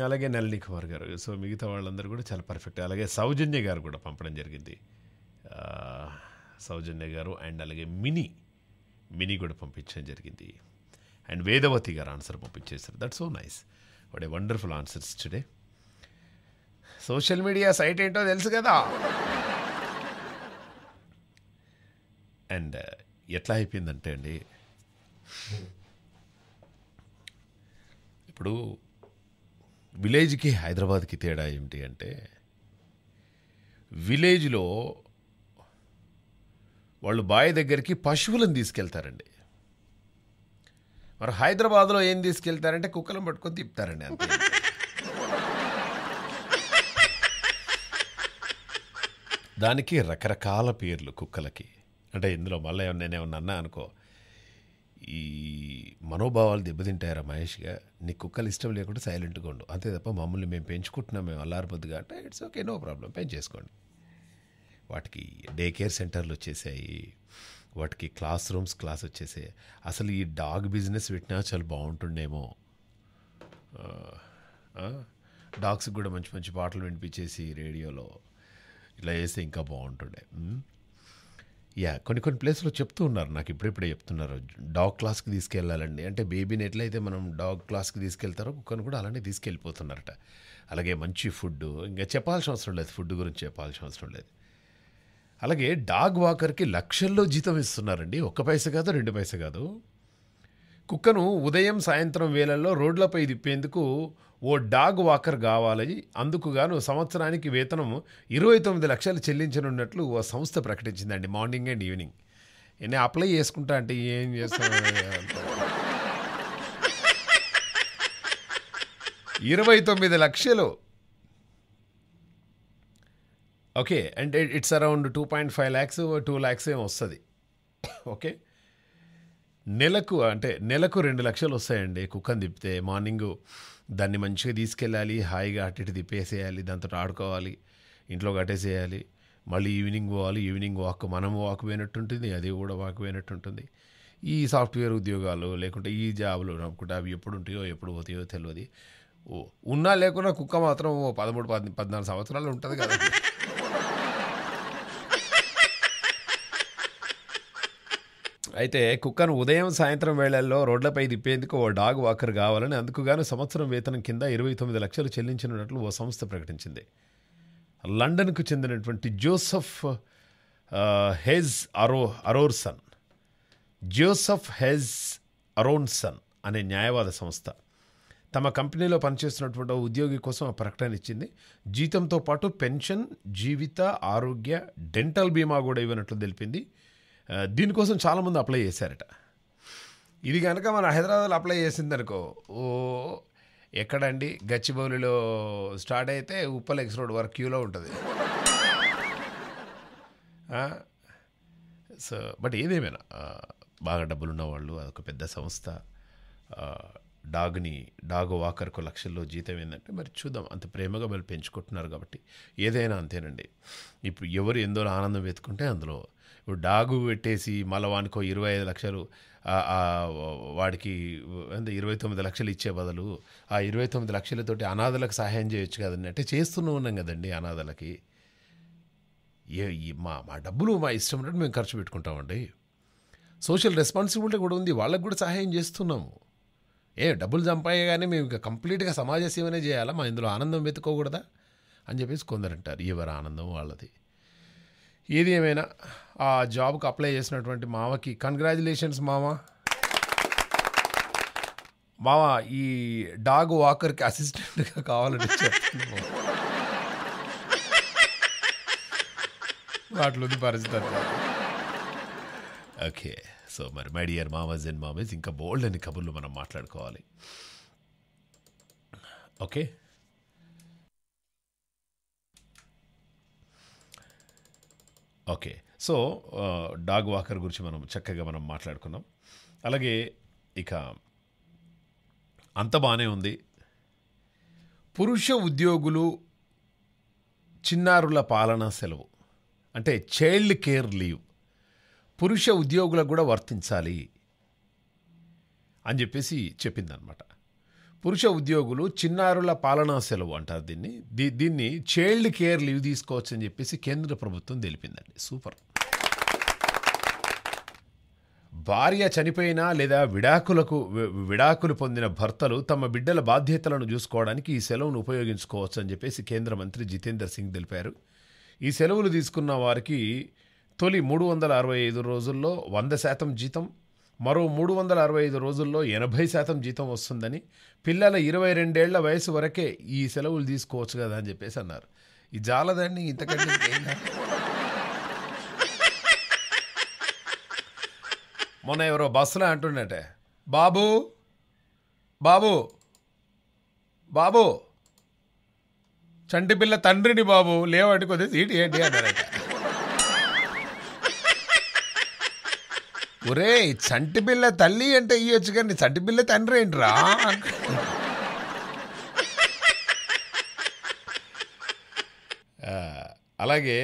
అలాగే నళిని కుమార్ గారు సో మిగతా వాళ్ళందరూ కూడా చాలా పర్ఫెక్ట్ అలాగే సౌజన్య గారు కూడా పంపడం జరిగింది సౌజన్య గారు అండ్ అలాగే మినీ మినీ కూడా పంపించడం జరిగింది అండ్ వేదవతి గారు ఆన్సర్ పంపించేశారు that so nice what a wonderful answers today social media site ఏంటో తెలుసు కదా అండ్ uh, ఎట్లా అయిపోయిందంటే అండి ఇప్పుడు విలేజ్కి హైదరాబాద్కి తేడా ఏమిటి అంటే విలేజ్లో వాళ్ళు బావి దగ్గరికి పశువులను తీసుకెళ్తారండి మరి హైదరాబాద్లో ఏం తీసుకెళ్తారంటే కుక్కలను పట్టుకొని తిప్పుతారండి అంతే దానికి రకరకాల పేర్లు కుక్కలకి అంటే ఇందులో మళ్ళీ నేనే అన్నా అనుకో ఈ మనోభావాలు దెబ్బతింటాయరా మహేష్గా నీకు కుక్కలు ఇష్టం లేకుండా సైలెంట్గా ఉండు అంతే తప్ప మమ్మల్ని మేము పెంచుకుంటున్నాం మేము అల్లారిపోద్దుగా అంటే ఇట్స్ ఓకే నో ప్రాబ్లం పెంచేసుకోండి వాటికి డే కేర్ సెంటర్లు వచ్చేసాయి వాటికి క్లాస్ రూమ్స్ క్లాస్ వచ్చేసే అసలు ఈ డాగ్ బిజినెస్ పెట్టినా చాలా బాగుంటుండేమో డాగ్స్కి కూడా మంచి మంచి పాటలు వినిపించేసి రేడియోలో ఇట్లా చేస్తే ఇంకా బాగుంటుండే యా కొన్ని కొన్ని ప్లేస్లో చెప్తూ ఉన్నారు నాకు ఇప్పుడిప్పుడే చెప్తున్నారు డాగ్ క్లాస్కి తీసుకెళ్ళాలండి అంటే బేబీని ఎట్లయితే మనం డాగ్ క్లాస్కి తీసుకెళ్తారో కుక్కను కూడా అలానే తీసుకెళ్ళిపోతున్నారట అలాగే మంచి ఫుడ్ ఇంకా చెప్పాల్సిన అవసరం లేదు ఫుడ్ గురించి చెప్పాల్సిన అవసరం లేదు అలాగే డాగ్ వాకర్కి లక్షల్లో జీతం ఇస్తున్నారండి ఒక్క పైస కాదు రెండు పైస కాదు కుక్కను ఉదయం సాయంత్రం వేళల్లో రోడ్లపై దిప్పేందుకు ఓ డాగ్ వాకర్ కావాలని అందుకుగాను సంవత్సరానికి వేతనం ఇరవై తొమ్మిది లక్షలు చెల్లించనున్నట్లు ఓ సంస్థ ప్రకటించిందండి మార్నింగ్ అండ్ ఈవినింగ్ నేను అప్లై చేసుకుంటా అంటే ఏం చేస్తాను ఇరవై తొమ్మిది లక్షలు okay and it's around two point five lakhs two lakhs ఏమి వస్తుంది ఓకే నెలకు అంటే నెలకు రెండు లక్షలు వస్తాయండి కుక్కను తిప్పితే మార్నింగ్ దాన్ని మంచిగా తీసుకెళ్ళాలి హాయిగా అటు ఇటు తిప్పేసేయాలి దాంతో ఆడుకోవాలి ఇంట్లో కట్టేసేయాలి మళ్ళీ ఈవినింగ్ పోవాలి ఈవినింగ్ వాక్ మనం వాక్ పోయినట్టుంటుంది అది కూడా వాక్ పోయినట్టుంటుంది ఈ సాఫ్ట్వేర్ ఉద్యోగాలు లేకుంటే ఈ జాబులు అనుకుంటే అవి ఎప్పుడు ఉంటాయో ఎప్పుడు పోతాయో తెలియదు ఉన్నా లేకున్నా కుక్క మాత్రం పదమూడు పద్నాలుగు సంవత్సరాలు ఉంటుంది కదా అయితే కుక్కను ఉదయం సాయంత్రం వేళల్లో రోడ్లపై దిప్పేందుకు ఓ డాగ్ వాకర్ కావాలని అందుకుగాను సంవత్సరం వేతనం కింద ఇరవై తొమ్మిది లక్షలు చెల్లించినట్లు ఓ సంస్థ ప్రకటించింది లండన్కు చెందినటువంటి Joseph Hage Aro Aaronson Joseph Hage Aaronson అనే న్యాయవాద సంస్థ తమ కంపెనీలో పనిచేస్తున్నటువంటి ఉద్యోగి కోసం ఆ ప్రకటన ఇచ్చింది జీతంతో పాటు పెన్షన్ జీవిత ఆరోగ్య డెంటల్ బీమా కూడా ఇవ్వనట్లు తెలిపింది దీనికోసం చాలామంది అప్లై చేశారట ఇది కనుక మన హైదరాబాద్లో అప్లై చేసిందనుకో ఓ ఎక్కడండి గచ్చిబౌలిలో స్టార్ట్ అయితే ఉప్పల్ ఎక్స్ రోడ్ వరకు క్యూలో ఉంటుంది సో బట్ ఏదేమైనా బాగా డబ్బులున్న వాళ్ళు అదొక పెద్ద సంస్థ డాగ్ని డాగ్ వాకర్కు లక్షల్లో జీతం ఏంటంటే మరి చూద్దాం అంత ప్రేమగా వాళ్ళు పెంచుకుంటున్నారు కాబట్టి ఏదైనా అంతేనండి ఇప్పుడు ఎవరు ఎందులో ఆనందం వెతుకుంటే అందులో డాగు పెట్టేసి మళ్ళీ వానికో ఇరవై ఐదు లక్షలు వాడికి అంటే ఇరవై తొమ్మిది లక్షలు ఇచ్చే బదులు ఆ ఇరవై తొమ్మిది లక్షలతోటి అనాథలకు సహాయం చేయొచ్చు కదండి అంటే చేస్తూనే ఉన్నాం కదండి అనాథలకి ఏ మా మా డబ్బులు మా ఇష్టం ఉన్నట్టు మేము ఖర్చు పెట్టుకుంటామండి సోషల్ రెస్పాన్సిబిలిటీ కూడా ఉంది వాళ్ళకు కూడా సహాయం చేస్తున్నాము ఏ డబ్బులు కానీ మేము ఇంకా కంప్లీట్గా సమాజ సేవనే చేయాలా మా ఇందులో ఆనందం వెతుకోకూడదా అని చెప్పేసి కొందరు అంటారు ఎవరు ఆనందం వాళ్ళది ఏది ఏమైనా ఆ జాబ్కి అప్లై చేసినటువంటి మామకి కంగ్రాచులేషన్స్ మామ మామ ఈ డాగ్ వాకర్కి అసిస్టెంట్గా కావాలని చెప్తాను పరిస్థితి ఓకే సో మరి మై డియర్ మామజ్ అండ్ మామేజ్ ఇంకా బోల్డ్ అని కబుర్లు మనం మాట్లాడుకోవాలి okay okay so dog walker గురించి మనం చక్కగా మనం మాట్లాడుకున్నాం అలాగే ఇక అంత బాగానే ఉంది పురుష ఉద్యోగులు చిన్నారుల పాలన సెలవు అంటే చైల్డ్ కేర్ లీవ్ పురుష ఉద్యోగులకు కూడా వర్తించాలి అని చెప్పేసి చెప్పిందనమాట పురుష ఉద్యోగులు చిన్నారుల పాలనా సెలవు అంటారు దీన్ని దీ దీన్ని చైల్డ్ కేర్ లీవ్ తీసుకోవచ్చు అని చెప్పేసి కేంద్ర ప్రభుత్వం తెలిపిందండి సూపర్ భార్య చనిపోయినా లేదా విడాకులకు విడాకులు పొందిన భర్తలు తమ బిడ్డల బాధ్యతలను చూసుకోవడానికి ఈ సెలవును ఉపయోగించుకోవచ్చు అని చెప్పేసి కేంద్ర మంత్రి జితేందర్ సింగ్ తెలిపారు ఈ సెలవులు తీసుకున్న వారికి తొలి మూడు వందల అరవై ఐదు రోజుల్లో వంద శాతం జీతం మరో మూడు వందల అరవై ఐదు రోజుల్లో ఎనభై శాతం జీతం వస్తుందని పిల్లల ఇరవై రెండేళ్ల వయసు వరకే ఈ సెలవులు తీసుకోవచ్చు కదా అని చెప్పేసి అన్నారు ఈ జాలదాన్ని ఇంతకంటే మొన్న ఎవరో బస్సులో అంటున్నట్టే బాబు బాబు బాబు చంటి పిల్ల తండ్రిని బాబు లేవంటే కొద్దిగా సీటు ఏంటి అన్నారట ఒరే చంటి పిల్ల తల్లి అంటే ఇయ్యొచ్చు కానీ చంటి పిల్ల తండ్రి ఏంట్రా అలాగే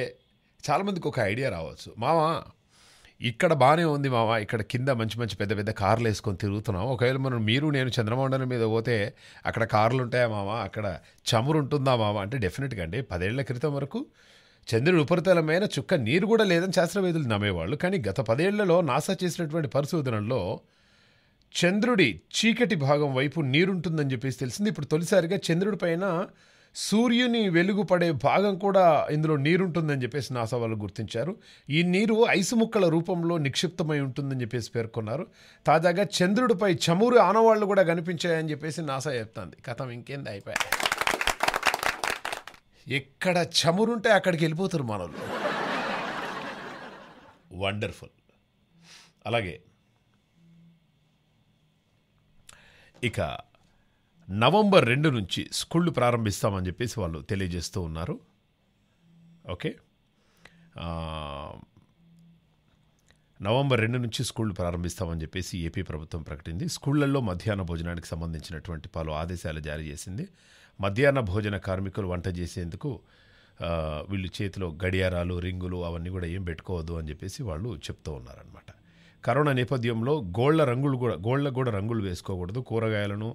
చాలామందికి ఒక ఐడియా రావచ్చు మామా ఇక్కడ బాగానే ఉంది మామ ఇక్కడ కింద మంచి మంచి పెద్ద పెద్ద కార్లు వేసుకొని తిరుగుతున్నాం ఒకవేళ మనం మీరు నేను చంద్రమండలం మీద పోతే అక్కడ కార్లు ఉంటాయా మామ అక్కడ చమురు ఉంటుందా మామ అంటే డెఫినెట్గా అండి పదేళ్ల క్రితం వరకు చంద్రుడి ఉపరితలమైన చుక్క నీరు కూడా లేదని శాస్త్రవేత్తలు నమ్మేవాళ్ళు కానీ గత పదేళ్లలో నాసా చేసినటువంటి పరిశోధనల్లో చంద్రుడి చీకటి భాగం వైపు నీరుంటుందని చెప్పేసి తెలిసింది ఇప్పుడు తొలిసారిగా చంద్రుడి పైన సూర్యుని వెలుగు పడే భాగం కూడా ఇందులో నీరుంటుందని చెప్పేసి నాసా వాళ్ళు గుర్తించారు ఈ నీరు ఐసు ముక్కల రూపంలో నిక్షిప్తమై ఉంటుందని చెప్పేసి పేర్కొన్నారు తాజాగా చంద్రుడిపై చమురు ఆనవాళ్లు కూడా కనిపించాయని చెప్పేసి నాసా చెప్తాంది కథం ఇంకేంది అయిపోయాయి ఎక్కడ చమురుంటే అక్కడికి వెళ్ళిపోతారు మనలు వండర్ఫుల్ అలాగే ఇక నవంబర్ రెండు నుంచి స్కూళ్ళు ప్రారంభిస్తామని చెప్పేసి వాళ్ళు తెలియజేస్తూ ఉన్నారు ఓకే నవంబర్ రెండు నుంచి స్కూళ్ళు ప్రారంభిస్తామని చెప్పేసి ఏపీ ప్రభుత్వం ప్రకటించింది స్కూళ్లలో మధ్యాహ్న భోజనానికి సంబంధించినటువంటి పలు ఆదేశాలు జారీ చేసింది మధ్యాహ్న భోజన కార్మికులు వంట చేసేందుకు వీళ్ళు చేతిలో గడియారాలు రింగులు అవన్నీ కూడా ఏం పెట్టుకోవద్దు అని చెప్పేసి వాళ్ళు చెప్తూ ఉన్నారనమాట కరోనా నేపథ్యంలో గోళ్ల రంగులు కూడా గోళ్ళకు కూడా రంగులు వేసుకోకూడదు కూరగాయలను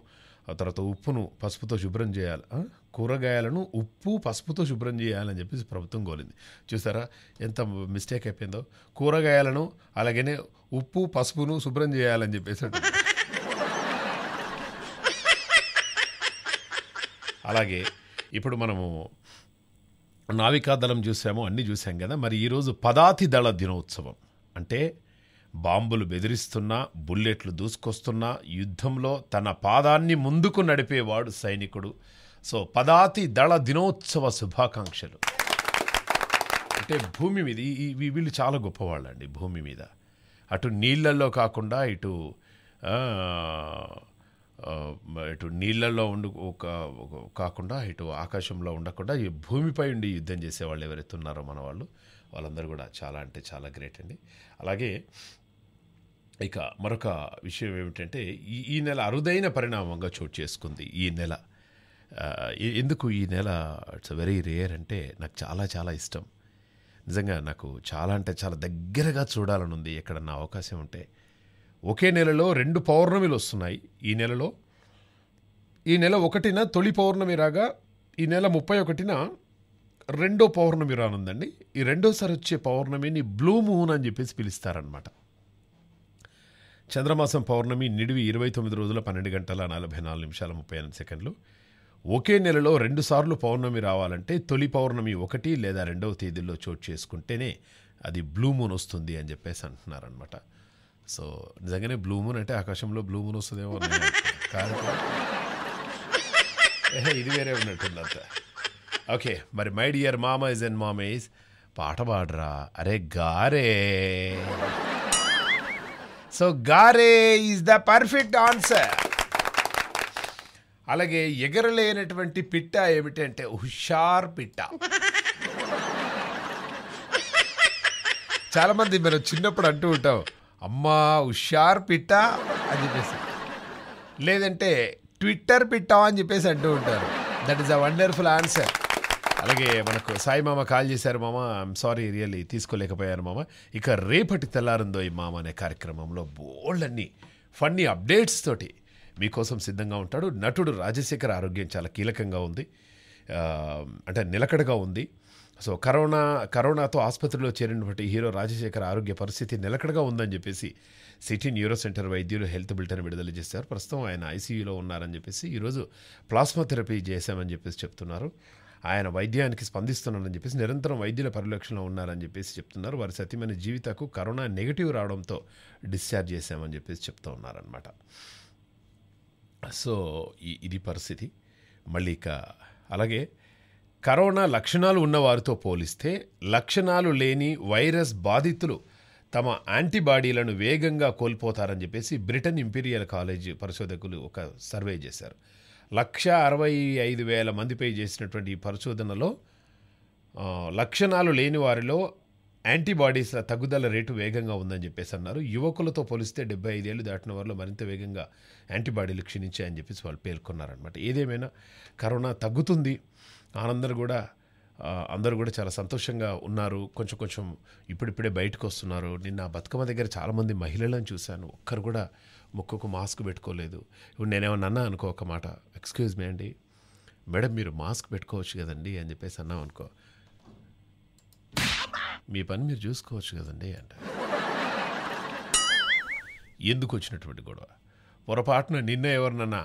తర్వాత ఉప్పును పసుపుతో శుభ్రం చేయాలి కూరగాయలను ఉప్పు పసుపుతో శుభ్రం చేయాలని చెప్పేసి ప్రభుత్వం కోరింది చూసారా ఎంత మిస్టేక్ అయిపోయిందో కూరగాయలను అలాగనే ఉప్పు పసుపును శుభ్రం చేయాలని చెప్పేసి అలాగే ఇప్పుడు మనము నావికాదళం చూసాము అన్నీ చూసాం కదా మరి ఈరోజు పదాతి దళ దినోత్సవం అంటే బాంబులు బెదిరిస్తున్నా బుల్లెట్లు దూసుకొస్తున్నా యుద్ధంలో తన పాదాన్ని ముందుకు నడిపేవాడు సైనికుడు సో పదాతి దళ దినోత్సవ శుభాకాంక్షలు అంటే భూమి మీద వీళ్ళు చాలా గొప్పవాళ్ళండి భూమి మీద అటు నీళ్ళల్లో కాకుండా ఇటు ఇటు నీళ్లలో ఉండు ఒక కాకుండా ఇటు ఆకాశంలో ఉండకుండా ఈ భూమిపై ఉండి యుద్ధం చేసే వాళ్ళు ఎవరైతే ఉన్నారో మన వాళ్ళు వాళ్ళందరూ కూడా చాలా అంటే చాలా గ్రేట్ అండి అలాగే ఇక మరొక విషయం ఏమిటంటే ఈ ఈ నెల అరుదైన పరిణామంగా చోటు చేసుకుంది ఈ నెల ఎందుకు ఈ నెల ఇట్స్ వెరీ రేర్ అంటే నాకు చాలా చాలా ఇష్టం నిజంగా నాకు చాలా అంటే చాలా దగ్గరగా చూడాలని ఎక్కడ నా అవకాశం ఉంటే ఒకే నెలలో రెండు పౌర్ణమిలు వస్తున్నాయి ఈ నెలలో ఈ నెల ఒకటిన తొలి పౌర్ణమి రాగా ఈ నెల ముప్పై ఒకటిన రెండో పౌర్ణమి రానుందండి ఈ రెండోసారి వచ్చే పౌర్ణమిని బ్లూ మూన్ అని చెప్పేసి పిలుస్తారనమాట చంద్రమాసం పౌర్ణమి నిడివి ఇరవై తొమ్మిది రోజుల పన్నెండు గంటల నలభై నాలుగు నిమిషాల ముప్పై ఎనిమిది సెకండ్లు ఒకే నెలలో రెండుసార్లు పౌర్ణమి రావాలంటే తొలి పౌర్ణమి ఒకటి లేదా రెండవ తేదీల్లో చోటు చేసుకుంటేనే అది బ్లూ మూన్ వస్తుంది అని చెప్పేసి అంటున్నారనమాట సో నిజంగానే బ్లూ మూన్ అంటే ఆకాశంలో బ్లూ మూన్ వస్తుందేమో ఇది వేరే ఉన్నట్టుంది అంత ఓకే మరి మై డియర్ మామ ఇస్ అండ్ మామ ఇస్ పాట పాడరా అరే గారే సో గారే ఈజ్ ద పర్ఫెక్ట్ ఆన్సర్ అలాగే ఎగరలేనటువంటి పిట్ట ఏమిటంటే హుషార్ పిట్ట చాలామంది మనం చిన్నప్పుడు అంటూ ఉంటాం అమ్మా హుషార్ పిట్టా అని చెప్పేసి లేదంటే ట్విట్టర్ పిట్టా అని చెప్పేసి అంటూ ఉంటారు that is a wonderful answer అలాగే మనకు సాయి మామ కాల్ చేశారు మామ ఐఎమ్ సారీ రియల్లీ తీసుకోలేకపోయారు మామ ఇక రేపటి తెల్లారుందో ఈ మామ అనే కార్యక్రమంలో బోల్డ్ అన్ని ఫన్నీ అప్డేట్స్ తోటి మీకోసం సిద్ధంగా ఉంటాడు నటుడు రాజశేఖర్ ఆరోగ్యం చాలా కీలకంగా ఉంది అంటే నిలకడగా ఉంది సో కరోనా కరోనాతో ఆసుపత్రిలో చేరినటువంటి హీరో రాజశేఖర్ ఆరోగ్య పరిస్థితి నిలకడగా ఉందని చెప్పేసి సిటీ న్యూరో సెంటర్ వైద్యులు హెల్త్ బులెటిన్ విడుదల చేశారు ప్రస్తుతం ఆయన ఐసీయూలో ఉన్నారని చెప్పేసి ఈరోజు ప్లాస్మా థెరపీ చేశామని చెప్పేసి చెప్తున్నారు ఆయన వైద్యానికి స్పందిస్తున్నానని చెప్పేసి నిరంతరం వైద్యుల పరిరక్షణలో ఉన్నారని చెప్పేసి చెప్తున్నారు వారి సతీమైన జీవితకు కరోనా నెగిటివ్ రావడంతో డిశ్చార్జ్ చేశామని చెప్పేసి చెప్తూ ఉన్నారనమాట సో ఇది పరిస్థితి మళ్ళీ ఇక అలాగే కరోనా లక్షణాలు ఉన్నవారితో పోలిస్తే లక్షణాలు లేని వైరస్ బాధితులు తమ యాంటీబాడీలను వేగంగా కోల్పోతారని చెప్పేసి బ్రిటన్ ఇంపీరియల్ కాలేజ్ పరిశోధకులు ఒక సర్వే చేశారు లక్ష అరవై ఐదు వేల మందిపై చేసినటువంటి ఈ పరిశోధనలో లక్షణాలు లేని వారిలో యాంటీబాడీస్ తగ్గుదల రేటు వేగంగా ఉందని చెప్పేసి అన్నారు యువకులతో పోలిస్తే డెబ్బై ఐదేళ్ళు దాటిన వారిలో మరింత వేగంగా యాంటీబాడీలు క్షీణించాయని చెప్పేసి వాళ్ళు పేర్కొన్నారనమాట ఏదేమైనా కరోనా తగ్గుతుంది నానందరు కూడా అందరూ కూడా చాలా సంతోషంగా ఉన్నారు కొంచెం కొంచెం ఇప్పుడిప్పుడే బయటకు వస్తున్నారు నిన్న బతుకమ్మ దగ్గర చాలామంది మహిళలను చూశాను ఒక్కరు కూడా ముక్కుకు మాస్క్ పెట్టుకోలేదు ఇప్పుడు నేనేమన్నా అన్నా అనుకో ఒక మాట ఎక్స్క్యూజ్ మీ అండి మేడం మీరు మాస్క్ పెట్టుకోవచ్చు కదండి అని చెప్పేసి అన్నాం అనుకో మీ పని మీరు చూసుకోవచ్చు కదండి అంట ఎందుకు వచ్చినటువంటి గొడవ పొరపాటున నిన్న ఎవరినన్నా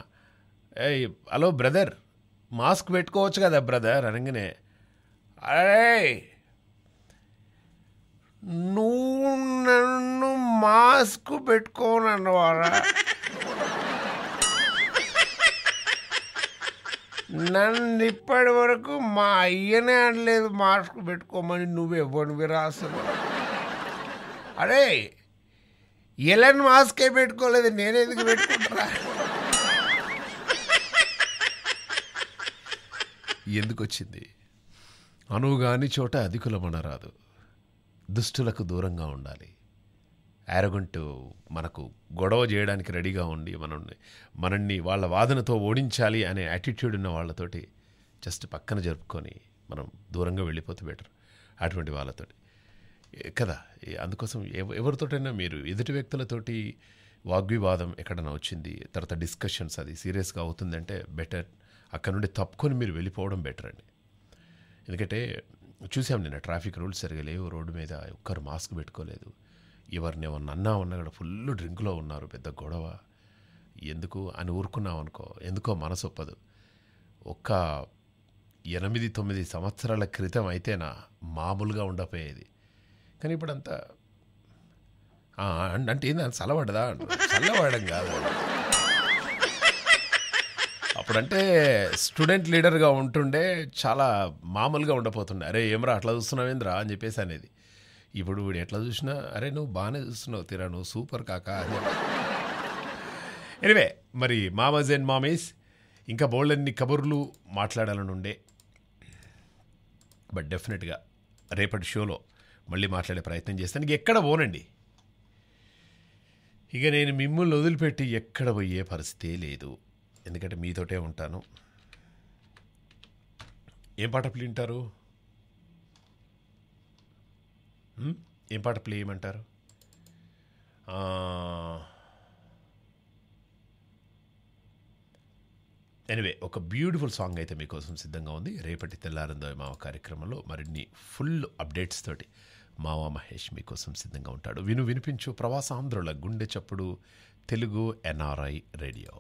ఏ హలో బ్రదర్ మాస్క్ పెట్టుకోవచ్చు కదా బ్రదర్ అనగానే అరే నువ్వు నన్ను మాస్క్ పెట్టుకోనన్నవారా నన్ను ఇప్పటి వరకు మా అయ్యనే అనలేదు మాస్క్ పెట్టుకోమని నువ్వెవ్వనివి విరాసం అరే ఎలాంటి మాస్కే పెట్టుకోలేదు నేనేందుకు పెట్టుకుంటారా ఎందుకు వచ్చింది అనువుగాని చోట అధికులమనరాదు దుష్టులకు దూరంగా ఉండాలి యారగొంటు మనకు గొడవ చేయడానికి రెడీగా ఉండి మనల్ని మనల్ని వాళ్ళ వాదనతో ఓడించాలి అనే యాటిట్యూడ్ ఉన్న వాళ్ళతోటి జస్ట్ పక్కన జరుపుకొని మనం దూరంగా వెళ్ళిపోతే బెటర్ అటువంటి వాళ్ళతోటి కదా అందుకోసం ఎవరితోటైనా మీరు ఎదుటి వ్యక్తులతోటి వాగ్వివాదం ఎక్కడైనా వచ్చింది తర్వాత డిస్కషన్స్ అది సీరియస్గా అవుతుందంటే బెటర్ అక్కడ నుండి తప్పుకొని మీరు వెళ్ళిపోవడం బెటర్ అండి ఎందుకంటే చూసాం నిన్న ట్రాఫిక్ రూల్స్ సరిగా లేవు రోడ్డు మీద ఒక్కరు మాస్క్ పెట్టుకోలేదు ఎవరిని ఏమన్నా అన్నా ఉన్నా కూడా ఫుల్ డ్రింక్లో ఉన్నారు పెద్ద గొడవ ఎందుకు అని ఊరుకున్నాం అనుకో ఎందుకో మనసు ఒప్పదు ఒక్క ఎనిమిది తొమ్మిది సంవత్సరాల క్రితం అయితేనా మామూలుగా ఉండపోయేది కానీ ఇప్పుడు అంతా అంటే ఏంది చల్లబడదా చల్లబడడం కాదు అప్పుడంటే స్టూడెంట్ లీడర్గా ఉంటుండే చాలా మామూలుగా ఉండపోతుండే అరే ఏమరా అట్లా చూస్తున్నావేంద్రా అని చెప్పేసి అనేది ఇప్పుడు వీడు ఎట్లా చూసినా అరే నువ్వు బాగానే చూస్తున్నావు తీరా నువ్వు సూపర్ కాక అని ఎనివే మరి మామజ్ అండ్ మామీస్ ఇంకా బోల్డన్ని కబుర్లు మాట్లాడాలని ఉండే బట్ డెఫినెట్గా రేపటి షోలో మళ్ళీ మాట్లాడే ప్రయత్నం చేస్తాను ఎక్కడ పోనండి ఇక నేను మిమ్మల్ని వదిలిపెట్టి ఎక్కడ పోయే పరిస్థితే లేదు ఎందుకంటే మీతోటే ఉంటాను ఏం పాట ప్లే వింటారు ఏం పాట ప్లే చేయమంటారు ఎనివే ఒక బ్యూటిఫుల్ సాంగ్ అయితే మీకోసం సిద్ధంగా ఉంది రేపటి తెల్లారందో మావ కార్యక్రమంలో మరిన్ని ఫుల్ అప్డేట్స్ తోటి మావా మహేష్ మీకోసం సిద్ధంగా ఉంటాడు విను వినిపించు ప్రవాసాంధ్రుల గుండె చప్పుడు తెలుగు ఎన్ఆర్ఐ రేడియో